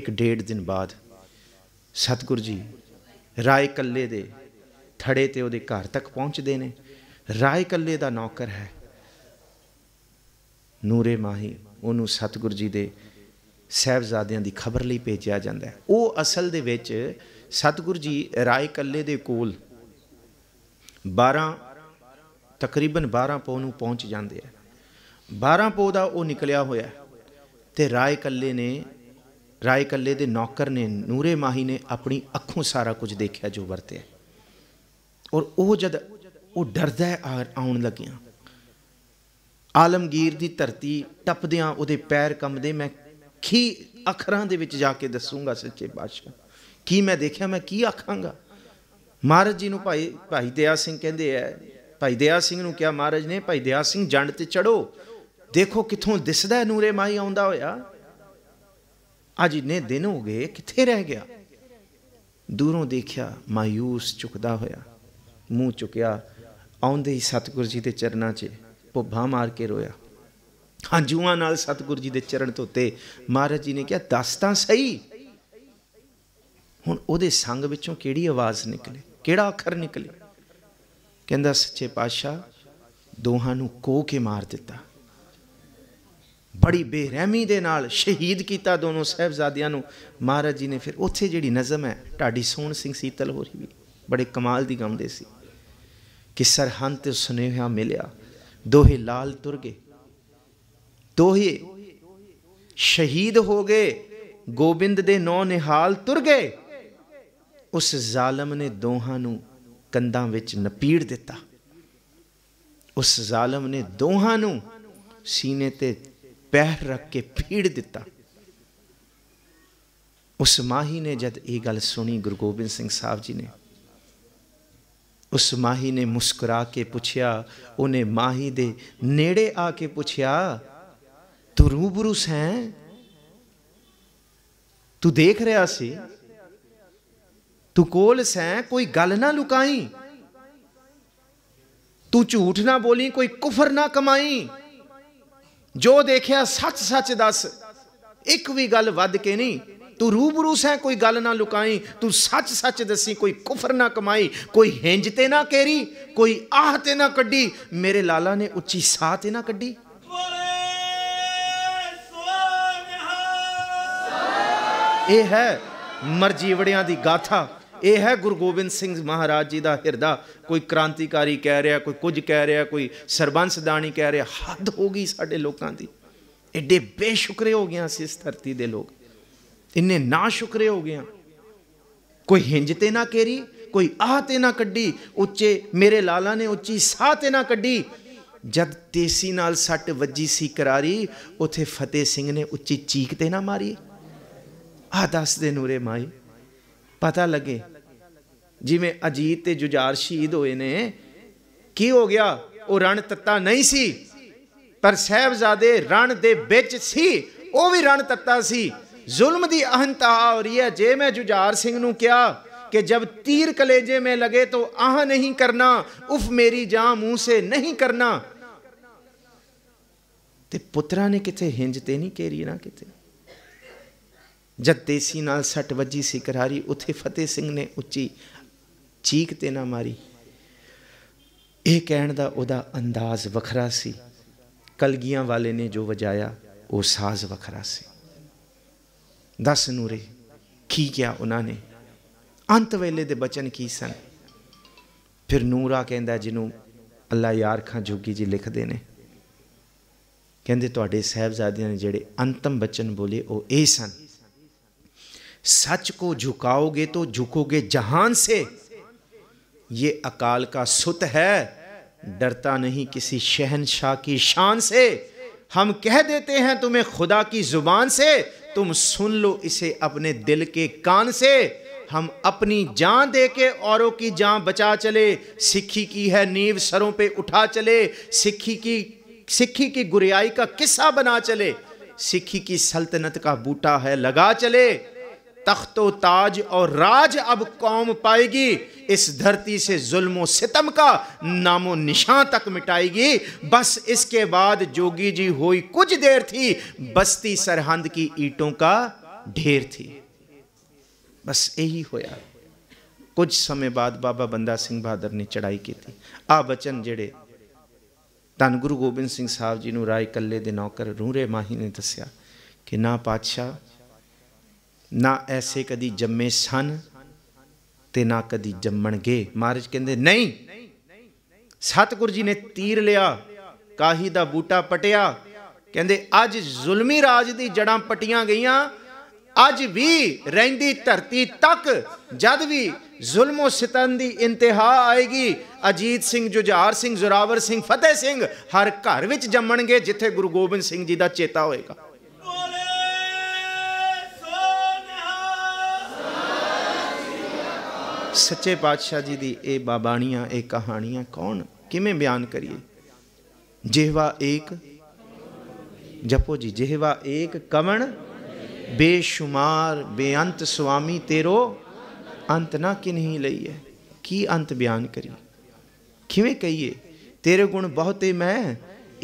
ਇੱਕ ਡੇਢ ਦਿਨ ਬਾਅਦ ਸਤਗੁਰੂ ਜੀ ਰਾਏ ਕੱਲੇ ਦੇ ਥੜੇ ਤੇ ਉਹਦੇ ਘਰ ਤੱਕ ਪਹੁੰਚਦੇ ਨੇ ਰਾਏ ਕੱਲੇ ਦਾ ਨੌਕਰ ਹੈ ਨੂਰੇ ਮਾਹੀ ਉਹਨੂੰ ਸਤਗੁਰੂ ਜੀ ਦੇ ਸਹਿਬਜ਼ਾਦਿਆਂ ਦੀ ਖਬਰ ਲਈ ਭੇਜਿਆ ਜਾਂਦਾ ਉਹ ਅਸਲ ਦੇ ਵਿੱਚ ਸਤਗੁਰੂ ਜੀ ਰਾਏ ਕੱਲੇ ਦੇ ਕੋਲ 12 ਤਕਰੀਬਨ 12 ਪੋ ਨੂੰ ਪਹੁੰਚ ਜਾਂਦੇ ਆ 12 ਪੋ ਦਾ ਉਹ ਨਿਕਲਿਆ ਹੋਇਆ ਤੇ ਰਾਏ ਕੱਲੇ ਨੇ ਰਾਏ ਕੱਲੇ ਦੇ ਨੌਕਰ ਨੇ ਨੂਰੇ ਮਾਹੀ ਨੇ ਆਪਣੀ ਅੱਖੋਂ ਸਾਰਾ ਕੁਝ ਦੇਖਿਆ ਜੋ ਵਰਤਿਆ ਔਰ ਉਹ ਜਦ ਉਹ ਡਰਦਾ ਆਉਣ ਲੱਗਿਆ ਆਲਮਗੀਰ ਦੀ ਧਰਤੀ ਟੱਪਦਿਆਂ ਉਹਦੇ ਪੈਰ ਕੰਬਦੇ ਮੈਂ ਕੀ ਅੱਖਰਾਂ ਦੇ ਵਿੱਚ ਜਾ ਕੇ ਦੱਸੂਗਾ ਸੱਚੇ ਬਾਦਸ਼ਾਹ ਕੀ ਮੈਂ ਦੇਖਿਆ ਮੈਂ ਕੀ ਆਖਾਂਗਾ ਮਹਾਰਾਜ ਜੀ ਨੂੰ ਭਾਈ ਭਾਈ ਦਇਆ ਸਿੰਘ ਕਹਿੰਦੇ ਐ ਭਾਈ ਦਇਆ ਸਿੰਘ ਨੂੰ ਕਿਹਾ ਮਹਾਰਾਜ ਨੇ ਭਾਈ ਦਇਆ ਸਿੰਘ ਜੰਡ ਤੇ ਚੜੋ ਦੇਖੋ ਕਿੱਥੋਂ ਦਿਸਦਾ ਨੂਰੇ ਮਾਈ ਆਉਂਦਾ ਹੋਇਆ ਅੱਜ ਇਨੇ ਦਿਨ ਹੋ ਗਏ ਕਿੱਥੇ ਰਹਿ ਗਿਆ ਦੂਰੋਂ ਦੇਖਿਆ ਮਾਇੂਸ ਝੁਕਦਾ ਹੋਇਆ ਮੂੰਹ ਚੁਕਿਆ ਆਉਂਦੇ ਹੀ ਸਤਿਗੁਰ ਜੀ ਦੇ ਚਰਨਾਂ 'ਚ ਭੁੱਭਾ ਮਾਰ ਕੇ ਰੋਇਆ ਹੰਝੂਆਂ ਨਾਲ ਸਤਿਗੁਰ ਜੀ ਦੇ ਚਰਨ ਧੋਤੇ ਮਹਾਰਾਜ ਜੀ ਨੇ ਕਿਹਾ ਦੱਸ ਤਾਂ ਸਹੀ ਹੁਣ ਉਹਦੇ ਸੰਗ ਵਿੱਚੋਂ ਕਿਹੜੀ ਆਵਾਜ਼ ਨਿਕਲੇ ਕਿਹੜਾ ਅੱਖਰ ਨਿਕਲੇ ਕਹਿੰਦਾ ਸੱਚੇ ਪਾਤਸ਼ਾਹ ਦੋਹਾਂ ਨੂੰ ਕੋਹ ਕੇ ਮਾਰ ਦਿੱਤਾ ਬੜੀ ਬੇਰਹਿਮੀ ਦੇ ਨਾਲ ਸ਼ਹੀਦ ਕੀਤਾ ਦੋਨੋਂ ਸਹਿਬਜ਼ਾਦਿਆਂ ਨੂੰ ਮਹਾਰਾਜ ਜੀ ਨੇ ਫਿਰ ਉੱਥੇ ਜਿਹੜੀ ਨਜ਼ਮ ਹੈ ਢਾਡੀ ਸੋਹਣ ਸਿੰਘ ਸੀਤਲ ਹੋ ਰਹੀ ਵੀ ਬੜੇ ਕਮਾਲ ਦੀ ਗਾਉਂਦੇ ਸੀ ਕਿ ਸਰਹੰਤ ਸੁਨੇਹਾ ਮਿਲਿਆ ਦੋਹੇ ਲਾਲ ਤੁਰ ਗਏ ਦੋਹੇ ਸ਼ਹੀਦ ਹੋ ਗਏ ਗੋਬਿੰਦ ਦੇ ਨੌ ਨਿਹਾਲ ਤੁਰ ਗਏ ਉਸ ਜ਼ਾਲਮ ਨੇ ਦੋਹਾਂ ਨੂੰ ਕੰਧਾਂ ਵਿੱਚ ਨਪੀੜ ਦਿੱਤਾ ਉਸ ਜ਼ਾਲਮ ਨੇ ਦੋਹਾਂ ਨੂੰ ਸੀਨੇ ਤੇ पैर रख के फीड़ दिता उस माही ने जब ये गल सुनी गुरु गोबिंद साहब जी ने उस माही ने मुस्कुरा के पुछया उन्हें माही दे नेड़े आके पुछया तू रूबरू सें तू देख रहा सी तू कोल सें कोई गल ना लुकाई तू झूठ ना बोली कोई कुफर ना कमाई ਜੋ ਦੇਖਿਆ ਸੱਚ ਸੱਚ ਦੱਸ ਇੱਕ ਵੀ ਗੱਲ ਵੱਧ ਕੇ ਨਹੀਂ ਤੂੰ ਰੂਬਰੂ ਸੈਂ ਕੋਈ ਗੱਲ ਨਾ ਲੁਕਾਈ ਤੂੰ ਸੱਚ ਸੱਚ ਦੱਸੀ ਕੋਈ ਕੁਫਰ ਨਾ ਕਮਾਈ ਕੋਈ ਹਿੰਜ ਤੇ ਨਾ ਕੇਰੀ ਕੋਈ ਆਹ ਤੇ ਨਾ ਕੱਢੀ ਮੇਰੇ ਲਾਲਾ ਨੇ ਉੱਚੀ ਸਾਹ ਤੇ ਨਾ ਕੱਢੀ ਇਹ ਹੈ ਮਰਜੀਵੜਿਆਂ ਦੀ ਗਾਥਾ ਇਹ ਹੈ ਗੁਰੂ ਗੋਬਿੰਦ ਸਿੰਘ ਮਹਾਰਾਜ ਜੀ ਦਾ ਹਿਰਦਾ ਕੋਈ ਕ੍ਰਾਂਤੀਕਾਰੀ ਕਹਿ ਰਿਹਾ ਕੋਈ ਕੁਝ ਕਹਿ ਰਿਹਾ ਕੋਈ ਸਰਬੰਸ ਦਾਣੀ ਕਹਿ ਰਿਹਾ ਹੱਦ ਹੋ ਗਈ ਸਾਡੇ ਲੋਕਾਂ ਦੀ ਐਡੇ ਬੇਸ਼ੁਕਰੇ ਹੋ ਗਏ ਅਸੀਂ ਇਸ ਧਰਤੀ ਦੇ ਲੋਕ ਇੰਨੇ ਨਾ ਸ਼ੁਕਰੇ ਹੋ ਗਏ ਕੋਈ ਹਿੰਜ ਤੇ ਨਾ ਕੇਰੀ ਕੋਈ ਆਹ ਤੇ ਨਾ ਕੱਢੀ ਉੱਚੇ ਮੇਰੇ ਲਾਲਾ ਨੇ ਉੱਚੀ ਸਾਹ ਤੇ ਨਾ ਕੱਢੀ ਜਦ ਤੇਸੀ ਨਾਲ ਸੱਟ ਵੱਜੀ ਸੀ ਕਰਾਰੀ ਉਥੇ ਫਤਿਹ ਸਿੰਘ ਨੇ ਉੱਚੀ ਚੀਕ ਤੇ ਨਾ ਮਾਰੀ ਆ ਦੱਸ ਦੇ ਨੂਰੇ ਮਾਈ ਪਤਾ ਲੱਗੇ ਜਿਵੇਂ ਅਜੀਤ ਤੇ ਜੁਝਾਰ ਸ਼ਹੀਦ ਹੋਏ ਨੇ ਕੀ ਹੋ ਗਿਆ ਉਹ ਰਣ ਤੱਤਾ ਨਹੀਂ ਸੀ ਪਰ ਸਹਿਬਜ਼ਾਦੇ ਰਣ ਦੇ ਵਿੱਚ ਸੀ ਉਹ ਵੀ ਰਣ ਤੱਤਾ ਸੀ ਜ਼ੁਲਮ ਦੀ ਅਹੰਤਾ ਹੋ ਰਹੀ ਹੈ ਜੇ ਮੈਂ ਜੁਝਾਰ ਸਿੰਘ ਨੂੰ ਕਿਹਾ ਕਿ ਜਬ ਤੀਰ ਕਲੇਜੇ ਮੇ ਲਗੇ ਤੋ ਆਹ ਨਹੀਂ ਕਰਨਾ ਉਫ ਮੇਰੀ ਜਾਂ ਮੂੰਹ ਸੇ ਨਹੀਂ ਕਰਨਾ ਤੇ ਪੁੱਤਰਾ ਨੇ ਕਿਥੇ ਹਿੰਜ ਤੇ ਨਹੀਂ ਕੇਰੀ ਨਾ ਕਿਤੇ ਜਦ ਦੇਸੀ ਨਾਲ ਸੱਟ ਵੱਜੀ ਸੀ ਕਰਾਰੀ ਉਥੇ ਫਤਿਹ ਸਿੰਘ ਨੇ ਉੱਚੀ ਚੀਕ ਤੇ ਨਾ ਮਾਰੀ ਇਹ ਕਹਿਣ ਦਾ ਉਹਦਾ ਅੰਦਾਜ਼ ਵੱਖਰਾ ਸੀ ਕਲਗੀਆਂ ਵਾਲੇ ਨੇ ਜੋ ਵਜਾਇਆ ਉਹ ਸਾਜ਼ ਵੱਖਰਾ ਸੀ ਦਸ ਨੂਰੇ ਕੀ ਕਿਹਾ ਉਹਨਾਂ ਨੇ ਅੰਤ ਵੇਲੇ ਦੇ ਬਚਨ ਕੀ ਸਨ ਫਿਰ ਨੂਰਾ ਕਹਿੰਦਾ ਜਿਹਨੂੰ ਅੱਲਾ ਯਾਰ ਖਾਂ ਜੋਗੀ ਜੀ ਲਿਖਦੇ ਨੇ ਕਹਿੰਦੇ ਤੁਹਾਡੇ ਸਹਿਬਜ਼ਾਦਿਆਂ ਨੇ ਜਿਹੜੇ ਅੰਤਮ ਬਚਨ ਬੋਲੇ ਉਹ ਇਹ ਸਨ सच को झुकाओगे तो झुकोगे जहान से ये अकाल का सुत है डरता नहीं किसी शहनशाह की शान से हम कह देते हैं तुम्हें खुदा की जुबान से तुम सुन लो इसे अपने दिल के कान से हम अपनी जान दे के औरों की जान बचा चले सिक्खी की है नींव सरों पे उठा चले सिक्खी की सिक्खी की गुरियाई का किस्सा बना चले सिक्खी की सल्तनत का बूटा है लगा चले तख्तो ताज और राज अब कौम पाएगी इस धरती से जुल्म सितम का नामो निशान तक मिटाएगी बस इसके बाद जोगी जी हुई कुछ देर थी बस्ती सरहंद की ईटों का ढेर थी बस यही होया कुछ समय बाद बाबा बंदा सिंह बहादुर ने चढ़ाई की थी आ बचन जेड़े धन गुरु गोबिंद ਸਿੰਘ ਸਾਹਿਬ ਜੀ ਨੂੰ ਰਾਏ ਕੱਲੇ ਦੇ ਨੌਕਰ ਰੂਰੇ ਮਾਹੀ ਨੇ ਦੱਸਿਆ ਕਿ ਨਾ ਨਾ ਐਸੇ ਕਦੀ ਜੰਮੇ ਸਨ ਤੇ ਨਾ ਕਦੀ ਜੰਮਣਗੇ ਮਹਾਰਾਜ ਕਹਿੰਦੇ ਨਹੀਂ ਸਤਗੁਰ ਜੀ ਨੇ ਤੀਰ ਲਿਆ ਕਾਹੀ ਦਾ ਬੂਟਾ ਪਟਿਆ ਕਹਿੰਦੇ ਅੱਜ ਜ਼ੁਲਮੀ ਰਾਜ ਦੀ ਜੜਾਂ ਪਟੀਆਂ ਗਈਆਂ ਅੱਜ ਵੀ ਰਹਿੰਦੀ ਧਰਤੀ ਤੱਕ ਜਦ ਵੀ ਜ਼ੁਲਮੋ ਸਤਨ ਦੀ ਇੰਤਹਾ ਆਏਗੀ ਅਜੀਤ ਸਿੰਘ ਜੁਝਾਰ ਸਿੰਘ ਜ਼ੁਰਾਵਰ ਸਿੰਘ ਫਤਿਹ ਸਿੰਘ ਹਰ ਘਰ ਵਿੱਚ ਜੰਮਣਗੇ ਜਿੱਥੇ ਗੁਰੂ ਗੋਬਿੰਦ ਸਿੰਘ ਜੀ ਦਾ ਚੇਤਾ ਹੋਏਗਾ ਸੱਚੇ ਪਾਤਸ਼ਾਹ ਜੀ ਦੀ ਇਹ ਬਾਬਾਣੀਆਂ ਇਹ ਕਹਾਣੀਆਂ ਕੌਣ ਕਿਵੇਂ ਬਿਆਨ ਕਰੀਏ ਜਿਹਵਾ ਏਕ ਜਪੋ ਜੀ ਜਿਹਵਾ ਏਕ ਕਵਣ ਬੇਸ਼ੁਮਾਰ ਬੇਅੰਤ ਸੁਆਮੀ ਤੇਰੋ ਅੰਤ ਨਾ ਕਿਨਹੀ ਲਈ ਹੈ ਕੀ ਅੰਤ ਬਿਆਨ ਕਰੀ ਕਿਵੇਂ ਕਹੀਏ ਤੇਰੇ ਗੁਣ ਬਹੁਤੇ ਮੈਂ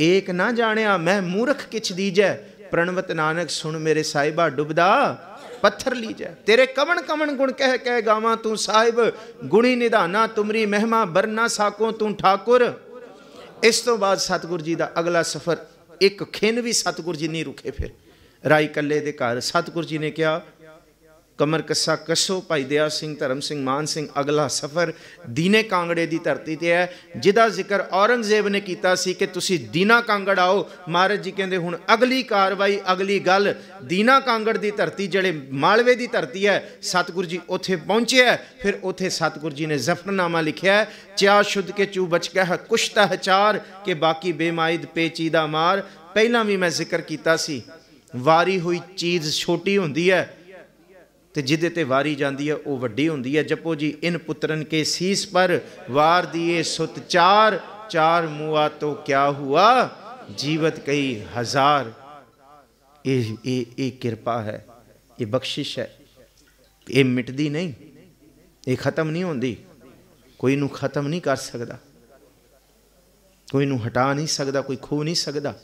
ਏਕ ਨਾ ਜਾਣਿਆ ਮੈਂ ਮੂਰਖ ਕਿਛ ਦੀਜੈ ਪ੍ਰਣਵਤ ਨਾਨਕ ਸੁਣ ਮੇਰੇ ਸਾਹਿਬਾ ਡੁਬਦਾ ਪੱਥਰ ਲੀਜੈ ਤੇਰੇ ਕਵਣ ਕਵਣ ਗੁਣ ਕਹਿ ਕਹਿ ਗਾਵਾਂ ਤੂੰ ਸਾਹਿਬ ਗੁਣੀ ਨਿਧਾਨਾ ਤੁਮਰੀ ਮਹਿਮਾ ਬਰਨਾ ਸਾਕੋ ਤੂੰ ਠਾਕੁਰ ਇਸ ਤੋਂ ਬਾਅਦ ਸਤਗੁਰ ਜੀ ਦਾ ਅਗਲਾ ਸਫ਼ਰ ਇੱਕ ਖਿੰਨ ਵੀ ਸਤਗੁਰ ਜੀ ਨਹੀਂ ਰੁਕੇ ਫਿਰ ਰਾਈ ਕੱਲੇ ਦੇ ਘਰ ਸਤਗੁਰ ਜੀ ਨੇ ਕਿਹਾ ਕਮਰ ਕਸਾ ਕਸੋ ਭਾਈ ਦਿਆ ਸਿੰਘ ਧਰਮ ਸਿੰਘ ਮਾਨ ਸਿੰਘ ਅਗਲਾ ਸਫ਼ਰ ਦੀਨੇ ਕਾਂਗੜੇ ਦੀ ਧਰਤੀ ਤੇ ਹੈ ਜਿਹਦਾ ਜ਼ਿਕਰ ਔਰੰਗਜ਼ੇਬ ਨੇ ਕੀਤਾ ਸੀ ਕਿ ਤੁਸੀਂ ਦੀਨਾ ਕਾਂਗੜ ਆਓ ਮਹਾਰਾਜ ਜੀ ਕਹਿੰਦੇ ਹੁਣ ਅਗਲੀ ਕਾਰਵਾਈ ਅਗਲੀ ਗੱਲ ਦੀਨਾ ਕਾਂਗੜ ਦੀ ਧਰਤੀ ਜਿਹੜੇ ਮਾਲਵੇ ਦੀ ਧਰਤੀ ਹੈ ਸਤਗੁਰੂ ਜੀ ਉੱਥੇ ਪਹੁੰਚਿਆ ਫਿਰ ਉੱਥੇ ਸਤਗੁਰੂ ਜੀ ਨੇ ਜ਼ਫਰਨਾਮਾ ਲਿਖਿਆ ਚਾ ਸ਼ੁੱਧ ਕੇ ਚੂ ਬਚ ਗਿਆ ਹੈ ਕੁਛ ਹਚਾਰ ਕਿ ਬਾਕੀ ਬੇਮਾਇਦ ਪੇਚੀਦਾ ਮਾਰ ਪਹਿਲਾਂ ਵੀ ਮੈਂ ਜ਼ਿਕਰ ਕੀਤਾ ਸੀ ਵਾਰੀ ਹੋਈ ਚੀਜ਼ ਛੋਟੀ ਹੁੰਦੀ ਹੈ ਤੇ ਜਿਹਦੇ ਤੇ ਵਾਰੀ ਜਾਂਦੀ ਹੈ ਉਹ ਵੱਡੀ ਹੁੰਦੀ ਹੈ ਜਪੋ ਜੀ ਇਨ ਪੁੱਤਰਨ ਕੇ ਸੀਸ ਪਰ ਵਾਰ ਦੀਏ ਸੁਤ ਚਾਰ ਚਾਰ ਮੂਆ ਤੋਂ ਕਿਆ ਹੁਆ ਜੀਵਤ ਕਈ ਹਜ਼ਾਰ ਇਹ ਇਹ ਇਹ ਕਿਰਪਾ ਹੈ ਇਹ ਬਖਸ਼ਿਸ਼ ਹੈ ਇਹ ਮਿਟਦੀ ਨਹੀਂ ਇਹ ਖਤਮ ਨਹੀਂ ਹੁੰਦੀ ਕੋਈ ਨੂੰ ਖਤਮ ਨਹੀਂ ਕਰ ਸਕਦਾ ਕੋਈ ਨੂੰ ਹਟਾ ਨਹੀਂ ਸਕਦਾ ਕੋਈ ਖੋ ਨਹੀਂ ਸਕਦਾ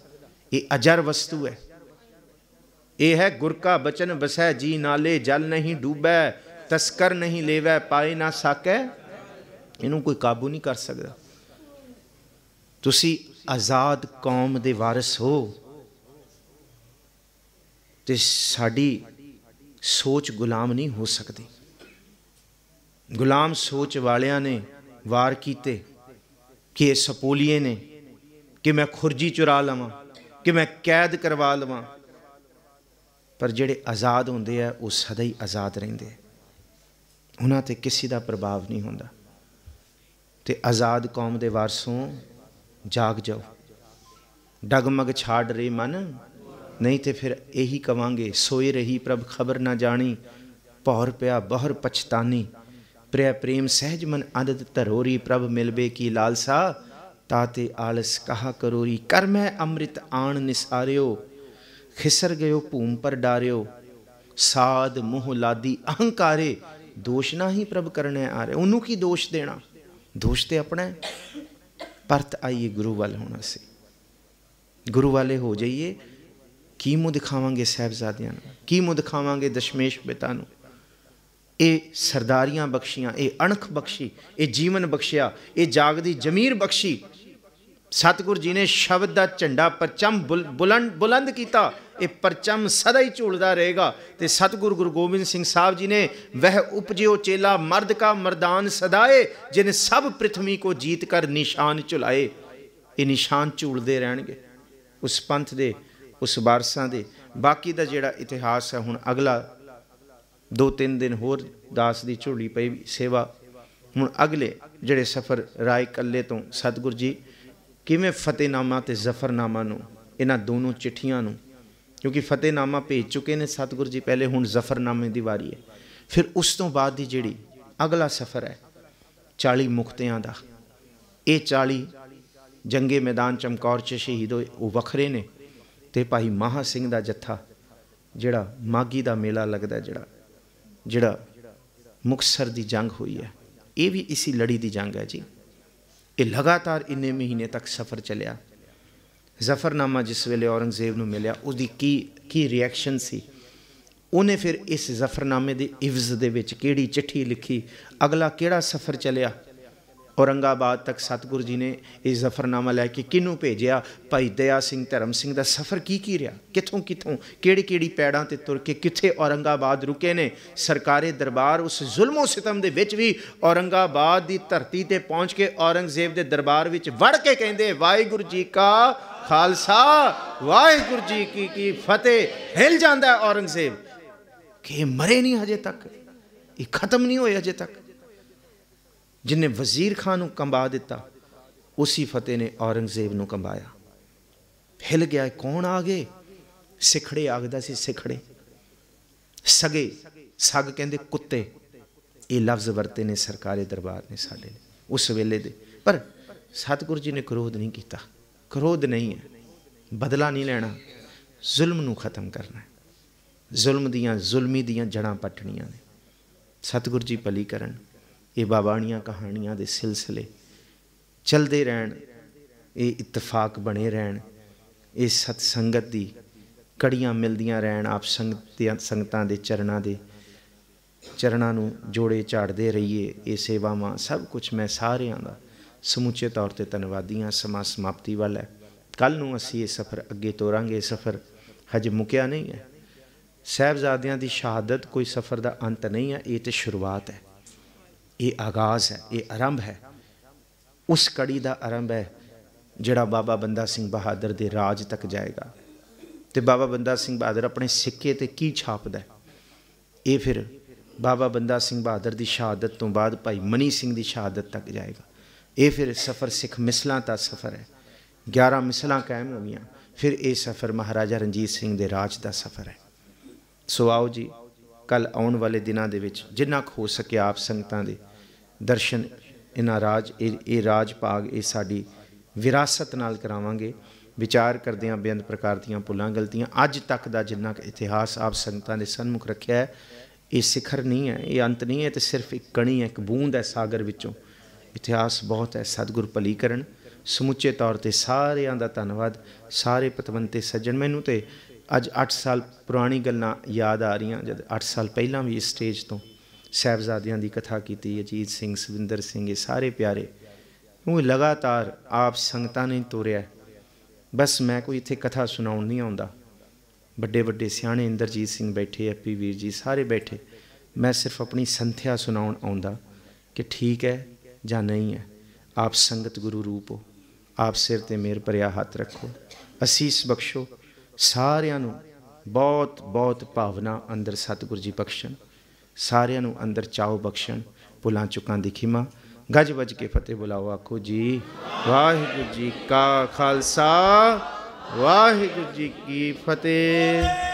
ਇਹ ਅਜਰ ਵਸਤੂ ਹੈ ਇਹ ਹੈ ਗੁਰ ਕਾ ਬਚਨ ਵਸੈ ਜੀ ਨਾਲੇ ਜਲ ਨਹੀਂ ਡੂਬੈ ਤਸਕਰ ਨਹੀਂ ਲੇਵੈ ਪਾਏ ਨਾ ਸਾਕੈ ਇਹਨੂੰ ਕੋਈ ਕਾਬੂ ਨਹੀਂ ਕਰ ਸਕਦਾ ਤੁਸੀਂ ਆਜ਼ਾਦ ਕੌਮ ਦੇ ਵਾਰਿਸ ਹੋ ਤੇ ਸਾਡੀ ਸੋਚ ਗੁਲਾਮ ਨਹੀਂ ਹੋ ਸਕਦੀ ਗੁਲਾਮ ਸੋਚ ਵਾਲਿਆਂ ਨੇ ਵਾਰ ਕੀਤੇ ਕਿ ਇਹ ਸਪੋਲੀਏ ਨੇ ਕਿ ਮੈਂ ਖੁਰਜੀ ਚੁਰਾ ਲਵਾਂ ਕਿ ਮੈਂ ਕੈਦ ਕਰਵਾ ਲਵਾਂ ਪਰ ਜਿਹੜੇ ਆਜ਼ਾਦ ਹੁੰਦੇ ਆ ਉਹ ਸਦਾ ਹੀ ਆਜ਼ਾਦ ਰਹਿੰਦੇ ਉਹਨਾਂ ਤੇ ਕਿਸੇ ਦਾ ਪ੍ਰਭਾਵ ਨਹੀਂ ਹੁੰਦਾ ਤੇ ਆਜ਼ਾਦ ਕੌਮ ਦੇ ਵਾਰਸੋਂ ਜਾਗ ਜਾਓ ਡਗਮਗ ਛਾੜ ਰੇ ਮਨ ਨਹੀਂ ਤੇ ਫਿਰ ਇਹੀ ਕਵਾਂਗੇ ਸੋਏ ਰਹੀ ਪ੍ਰਭ ਖਬਰ ਨਾ ਜਾਣੀ ਭੌਰ ਪਿਆ ਬਹਰ ਪਛਤਾਨੀ ਪ੍ਰਿਆ ਪ੍ਰੇਮ ਸਹਿਜ ਮਨ ਅਦਤ ਧਰੋਰੀ ਪ੍ਰਭ ਮਿਲਵੇ ਕੀ ਲਾਲਸਾ ਤਾਤੇ ਆਲਸ ਕਹਾ ਕਰੋਰੀ ਕਰਮੈ ਅੰਮ੍ਰਿਤ ਆਣ ਨਿਸਾਰਿਓ ਖਿਸਰ ਗਇਓ ਭੂਮ ਪਰ ਡਾਰਿਓ ਸਾਦ ਮੋਹ ਲਾਦੀ ਅਹੰਕਾਰੇ ਦੋਸ਼ ਨਾ ਹੀ ਪ੍ਰਭ ਕਰਨੇ ਆ ਰਹੇ ਉਹਨੂੰ ਕੀ ਦੋਸ਼ ਦੇਣਾ ਦੋਸ਼ ਤੇ ਆਪਣਾ ਪਰਤ ਆਈਏ ਗੁਰੂ ਵੱਲ ਹੋਣਾ ਸੀ ਗੁਰੂ ਵਾਲੇ ਹੋ ਜਾਈਏ ਕੀ ਮੂੰਹ ਦਿਖਾਵਾਂਗੇ ਸਹਿਬਜ਼ਾਦਿਆਂ ਨੂੰ ਕੀ ਮੂੰਹ ਦਿਖਾਵਾਂਗੇ ਦਸ਼ਮੇਸ਼ ਪਿਤਾ ਨੂੰ ਇਹ ਸਰਦਾਰੀਆਂ ਬਖਸ਼ੀਆਂ ਇਹ ਅਣਖ ਬਖਸ਼ੀ ਇਹ ਜੀਵਨ ਬਖਸ਼ਿਆ ਇਹ ਜਾਗਦੀ ਜ਼ਮੀਰ ਬਖਸ਼ੀ ਸਤਗੁਰ ਜੀ ਨੇ ਸ਼ਬਦ ਦਾ ਝੰਡਾ ਪਰਚਮ ਬੁਲੰਦ ਬੁਲੰਦ ਕੀਤਾ ਇਹ ਪਰਚਮ ਸਦਾ ਹੀ ਝੂਲਦਾ ਰਹੇਗਾ ਤੇ ਸਤਗੁਰ ਗੁਰੂ ਗੋਬਿੰਦ ਸਿੰਘ ਸਾਹਿਬ ਜੀ ਨੇ ਵਹ ਉਪਜਿਓ ਚੇਲਾ ਮਰਦ ਕਾ ਮਰਦਾਨ ਸਦਾਏ ਜਿਨੇ ਸਭ ਪ੍ਰithvi ਕੋ ਜੀਤ ਕਰ ਨਿਸ਼ਾਨ ਝੁਲਾਏ ਇਹ ਨਿਸ਼ਾਨ ਝੂਲਦੇ ਰਹਿਣਗੇ ਉਸ ਪੰਥ ਦੇ ਉਸ ਵਾਰਸਾਂ ਦੇ ਬਾਕੀ ਦਾ ਜਿਹੜਾ ਇਤਿਹਾਸ ਹੈ ਹੁਣ ਅਗਲਾ 2-3 ਦਿਨ ਹੋਰ ਦਾਸ ਦੀ ਝੋਲੀ ਪਈ ਸੇਵਾ ਹੁਣ ਅਗਲੇ ਜਿਹੜੇ ਸਫਰ ਰਾਏ ਕੱਲੇ ਤੋਂ ਸਤਿਗੁਰ ਜੀ ਕਿਵੇਂ ਫਤਿਹਨਾਮਾ ਤੇ ਜ਼ਫਰਨਾਮਾ ਨੂੰ ਇਹਨਾਂ ਦੋਨੋਂ ਚਿੱਠੀਆਂ ਨੂੰ ਕਿਉਂਕਿ ਫਤਿਹਨਾਮਾ ਭੇਜ ਚੁੱਕੇ ਨੇ ਸਤਿਗੁਰੂ ਜੀ ਪਹਿਲੇ ਹੁਣ ਜ਼ਫਰਨਾਮੇ ਦੀ ਵਾਰੀ ਹੈ ਫਿਰ ਉਸ ਤੋਂ ਬਾਅਦ ਦੀ ਜਿਹੜੀ ਅਗਲਾ ਸਫ਼ਰ ਹੈ 40 ਮੁਕਤਿਆਂ ਦਾ ਇਹ 40 ਜੰਗੇ ਮੈਦਾਨ ਚਮਕੌਰ 'ਚ ਸ਼ਹੀਦ ਹੋਏ ਉਹ ਵੱਖਰੇ ਨੇ ਤੇ ਭਾਈ ਮਹਾ ਸਿੰਘ ਦਾ ਜੱਥਾ ਜਿਹੜਾ ਮਾਗੀ ਦਾ ਮੇਲਾ ਲੱਗਦਾ ਜਿਹੜਾ ਜਿਹੜਾ ਮੁਕਸਰ ਦੀ ਜੰਗ ਹੋਈ ਹੈ ਇਹ ਵੀ ਇਸੀ ਲੜੀ ਦੀ ਜੰਗ ਹੈ ਜੀ ਇਹ ਲਗਾਤਾਰ ਇੰਨੇ ਮਹੀਨੇ ਤੱਕ ਸਫ਼ਰ ਚੱਲਿਆ ਜ਼ਫਰਨਾਮਾ ਜਿਸ ਵੇਲੇ ਔਰੰਗਜ਼ੇਬ ਨੂੰ ਮਿਲਿਆ ਉਹਦੀ ਕੀ ਕੀ ਰਿਐਕਸ਼ਨ ਸੀ ਉਹਨੇ ਫਿਰ ਇਸ ਜ਼ਫਰਨਾਮੇ ਦੇ ਇਵਜ਼ ਦੇ ਵਿੱਚ ਕਿਹੜੀ ਚਿੱਠੀ ਲਿਖੀ ਅਗਲਾ ਕਿਹੜਾ ਸਫ਼ਰ ਚੱਲਿਆ ਔਰੰਗਾਬਾਦ ਤੱਕ ਸਤਗੁਰੂ ਜੀ ਨੇ ਇਹ ਜ਼ਫਰਨਾਮਾ ਲੈ ਕੇ ਕਿਨੂੰ ਭੇਜਿਆ ਭਾਈ ਦਇਆ ਸਿੰਘ ਧਰਮ ਸਿੰਘ ਦਾ ਸਫ਼ਰ ਕੀ ਕੀ ਰਿਹਾ ਕਿੱਥੋਂ ਕਿੱਥੋਂ ਕਿਹੜੀ ਕਿਹੜੀ ਪੈੜਾਂ ਤੇ ਤੁਰ ਕੇ ਕਿੱਥੇ ਔਰੰਗਾਬਾਦ ਰੁਕੇ ਨੇ ਸਰਕਾਰੇ ਦਰਬਾਰ ਉਸ ਜ਼ੁਲਮੋ ਸਿਤਮ ਦੇ ਵਿੱਚ ਵੀ ਔਰੰਗਾਬਾਦ ਦੀ ਧਰਤੀ ਤੇ ਪਹੁੰਚ ਕੇ ਔਰੰਗਜ਼ੇਬ ਦੇ ਦਰਬਾਰ ਵਿੱਚ ਵੜ ਕੇ ਕਹਿੰਦੇ ਵਾਹਿਗੁਰੂ ਜੀ ਕਾ ਖਾਲਸਾ ਵਾਹਿਗੁਰੂ ਜੀ ਕੀ ਕੀ ਫਤਿਹ ਹਿਲ ਜਾਂਦਾ ਔਰੰਗਜ਼ੇਬ ਕਿ ਮਰੇ ਨਹੀਂ ਹਜੇ ਤੱਕ ਇਹ ਖਤਮ ਨਹੀਂ ਹੋਇਆ ਅਜੇ ਤੱਕ ਜਿਨੇ ਵਜ਼ੀਰ ਖਾਨ ਨੂੰ ਕੰਬਾ ਦਿੱਤਾ ਉਸੇ ਫਤਿਹ ਨੇ ਔਰੰਗਜ਼ੇਬ ਨੂੰ ਕੰਬਾਇਆ ਹਿਲ ਗਿਆ ਕੌਣ ਆ ਗਏ ਸਿਖੜੇ ਆਗਦਾ ਸੀ ਸਿਖੜੇ ਸਗੇ ਸਗ ਕਹਿੰਦੇ ਕੁੱਤੇ ਇਹ ਲਫ਼ਜ਼ ਵਰਤੇ ਨੇ ਸਰਕਾਰੀ ਦਰਬਾਰ ਨੇ ਸਾਡੇ ਲਈ ਉਸ ਵੇਲੇ ਦੇ ਪਰ ਸਤਿਗੁਰੂ ਜੀ ਨੇ ਕਰੋਧ ਨਹੀਂ ਕੀਤਾ ਕਰੋਧ ਨਹੀਂ ਹੈ ਬਦਲਾ ਨਹੀਂ ਲੈਣਾ ਜ਼ੁਲਮ ਨੂੰ ਖਤਮ ਕਰਨਾ ਜ਼ੁਲਮ ਦੀਆਂ ਜ਼ੁਲਮੀ ਦੀਆਂ ਜੜਾਂ ਪੱਟਣੀਆਂ ਨੇ ਸਤਿਗੁਰੂ ਜੀ ਭਲੀ ਕਰਨ ਇਹ ਬਾਬਾਣੀਆਂ ਕਹਾਣੀਆਂ ਦੇ ਸਿਲਸਿਲੇ ਚਲਦੇ ਰਹਿਣ ਇਹ ਇਤਫਾਕ ਬਣੇ ਰਹਿਣ ਇਹ ਸਤ ਸੰਗਤ ਦੀ ਕੜੀਆਂ ਮਿਲਦੀਆਂ ਰਹਿਣ ਆਪ ਸੰਗਤਿਆਂ ਸੰਗਤਾਂ ਦੇ ਚਰਣਾ ਦੇ ਚਰਣਾ ਨੂੰ ਜੋੜੇ ਝਾੜਦੇ ਰਹੀਏ ਇਹ ਸੇਵਾਵਾਂ ਸਭ ਕੁਝ ਮੈਂ ਸਾਰਿਆਂ ਦਾ ਸਮੁੱਚੇ ਤੌਰ ਤੇ ਧੰਨਵਾਦੀਆਂ ਸਮਾ ਸਮਾਪਤੀ ਵੱਲ ਹੈ ਕੱਲ ਨੂੰ ਅਸੀਂ ਇਹ ਸਫ਼ਰ ਅੱਗੇ ਤੋਰਾਂਗੇ ਸਫ਼ਰ ਹਜੇ ਮੁਕਿਆ ਨਹੀਂ ਹੈ ਸਹਿਬਜ਼ਾਦਿਆਂ ਦੀ ਸ਼ਹਾਦਤ ਕੋਈ ਸਫ਼ਰ ਦਾ ਅੰਤ ਨਹੀਂ ਹੈ ਇਹ ਤੇ ਸ਼ੁਰੂਆਤ ਹੈ ਇਹ ਆਗਾਜ਼ ਹੈ ਇਹ ਆਰੰਭ ਹੈ ਉਸ ਕੜੀ ਦਾ ਆਰੰਭ ਹੈ ਜਿਹੜਾ ਬਾਬਾ ਬੰਦਾ ਸਿੰਘ ਬਹਾਦਰ ਦੇ ਰਾਜ ਤੱਕ ਜਾਏਗਾ ਤੇ ਬਾਬਾ ਬੰਦਾ ਸਿੰਘ ਬਹਾਦਰ ਆਪਣੇ ਸਿੱਕੇ ਤੇ ਕੀ ਛਾਪਦਾ ਇਹ ਫਿਰ ਬਾਬਾ ਬੰਦਾ ਸਿੰਘ ਬਹਾਦਰ ਦੀ ਸ਼ਹਾਦਤ ਤੋਂ ਬਾਅਦ ਭਾਈ ਮਨੀ ਸਿੰਘ ਦੀ ਸ਼ਹਾਦਤ ਤੱਕ ਜਾਏਗਾ ਇਹ ਫਿਰ ਸਫ਼ਰ ਸਿੱਖ ਮਿਸਲਾਂ ਦਾ ਸਫ਼ਰ ਹੈ 11 ਮਿਸਲਾਂ ਕਾਇਮ ਹੋਈਆਂ ਫਿਰ ਇਹ ਸਫ਼ਰ ਮਹਾਰਾਜਾ ਰਣਜੀਤ ਸਿੰਘ ਦੇ ਰਾਜ ਦਾ ਸਫ਼ਰ ਹੈ ਸੋ ਆਓ ਜੀ ਕੱਲ ਆਉਣ ਵਾਲੇ ਦਿਨਾਂ ਦੇ ਵਿੱਚ ਜਿੰਨਾ ਕੁ ਹੋ ਸਕੇ ਆਪ ਸੰਗਤਾਂ ਦੇ ਦਰਸ਼ਨ ਇਹਨਾਂ ਰਾਜ ਇਹ ਰਾਜ ਭਾਗ ਇਹ ਸਾਡੀ ਵਿਰਾਸਤ ਨਾਲ ਕਰਾਵਾਂਗੇ ਵਿਚਾਰ ਕਰਦੇ ਬੇਅੰਤ ਪ੍ਰਕਾਰ ਦੀਆਂ ਭੁੱਲਾਂ ਗਲਤੀਆਂ ਅੱਜ ਤੱਕ ਦਾ ਜਿੰਨਾ ਇਤਿਹਾਸ ਆਪ ਸੰਗਤਾਂ ਦੇ ਸਨਮੁਖ ਰੱਖਿਆ ਹੈ ਇਹ ਸਿਖਰ ਨਹੀਂ ਹੈ ਇਹ ਅੰਤ ਨਹੀਂ ਹੈ ਤੇ ਸਿਰਫ ਇੱਕ ਕਣੀ ਹੈ ਇੱਕ ਬੂੰਦ ਹੈ ਸਾਗਰ ਵਿੱਚੋਂ ਇਤਿਹਾਸ ਬਹੁਤ ਹੈ ਸਤਿਗੁਰ ਭਲੀ ਕਰਨ ਸਮੁੱਚੇ ਤੌਰ ਤੇ ਸਾਰਿਆਂ ਦਾ ਧੰਨਵਾਦ ਸਾਰੇ ਪਤਵੰਤੇ ਸੱਜਣ ਮੈਨੂੰ ਤੇ ਅੱਜ 8 ਸਾਲ ਪੁਰਾਣੀ ਗੱਲਾਂ ਯਾਦ ਆ ਰਹੀਆਂ ਜਦ 8 ਸਾਲ ਪਹਿਲਾਂ ਵੀ ਇਸ ਸਟੇਜ ਤੋਂ ਸਹਿਬਜ਼ਾਦਿਆਂ ਦੀ ਕਥਾ ਕੀਤੀ ਅਜੀਤ ਸਿੰਘ ਸੁਵਿੰਦਰ ਸਿੰਘ ਇਹ ਸਾਰੇ ਪਿਆਰੇ ਉਹ ਲਗਾਤਾਰ ਆਪ ਸੰਗਤਾਂ ਨੇ ਤੋਰਿਆ ਬਸ ਮੈਂ ਕੋਈ ਇੱਥੇ ਕਥਾ ਸੁਣਾਉਣ ਨਹੀਂ ਆਉਂਦਾ ਵੱਡੇ ਵੱਡੇ ਸਿਆਣੇ ਇੰਦਰਜੀਤ ਸਿੰਘ ਬੈਠੇ ਐਪੀ ਵੀਰ ਜੀ ਸਾਰੇ ਬੈਠੇ ਮੈਂ ਸਿਰਫ ਆਪਣੀ ਸੰਥਿਆ ਸੁਣਾਉਣ ਆਉਂਦਾ ਕਿ ਠੀਕ ਹੈ ਜਾਂ ਨਹੀਂ ਹੈ ਆਪ ਸੰਗਤ ਗੁਰੂ ਰੂਪ ਹੋ ਆਪ ਸਿਰ ਤੇ ਮੇਰ ਪਰਿਆ ਹੱਥ ਰੱਖੋ ਅਸੀਸ ਬਖਸ਼ੋ ਸਾਰਿਆਂ ਨੂੰ ਬਹੁਤ ਬਹੁਤ ਭਾਵਨਾ ਅੰਦਰ ਸਤਿਗੁਰੂ ਜੀ ਬਖਸ਼ਣ ਸਾਰਿਆਂ ਨੂੰ ਅੰਦਰ ਚਾਓ ਬਖਸ਼ਣ ਪੁਲਾਂ ਚੁਕਾਂ ਦੀ ਖਿਮਾ ਗੱਜ ਵੱਜ ਕੇ ਫਤਿਹ ਬੁਲਾਓ ਆਖੋ ਜੀ ਵਾਹਿਗੁਰੂ ਜੀ ਕਾ ਖਾਲਸਾ ਵਾਹਿਗੁਰੂ ਜੀ ਕੀ ਫਤਿਹ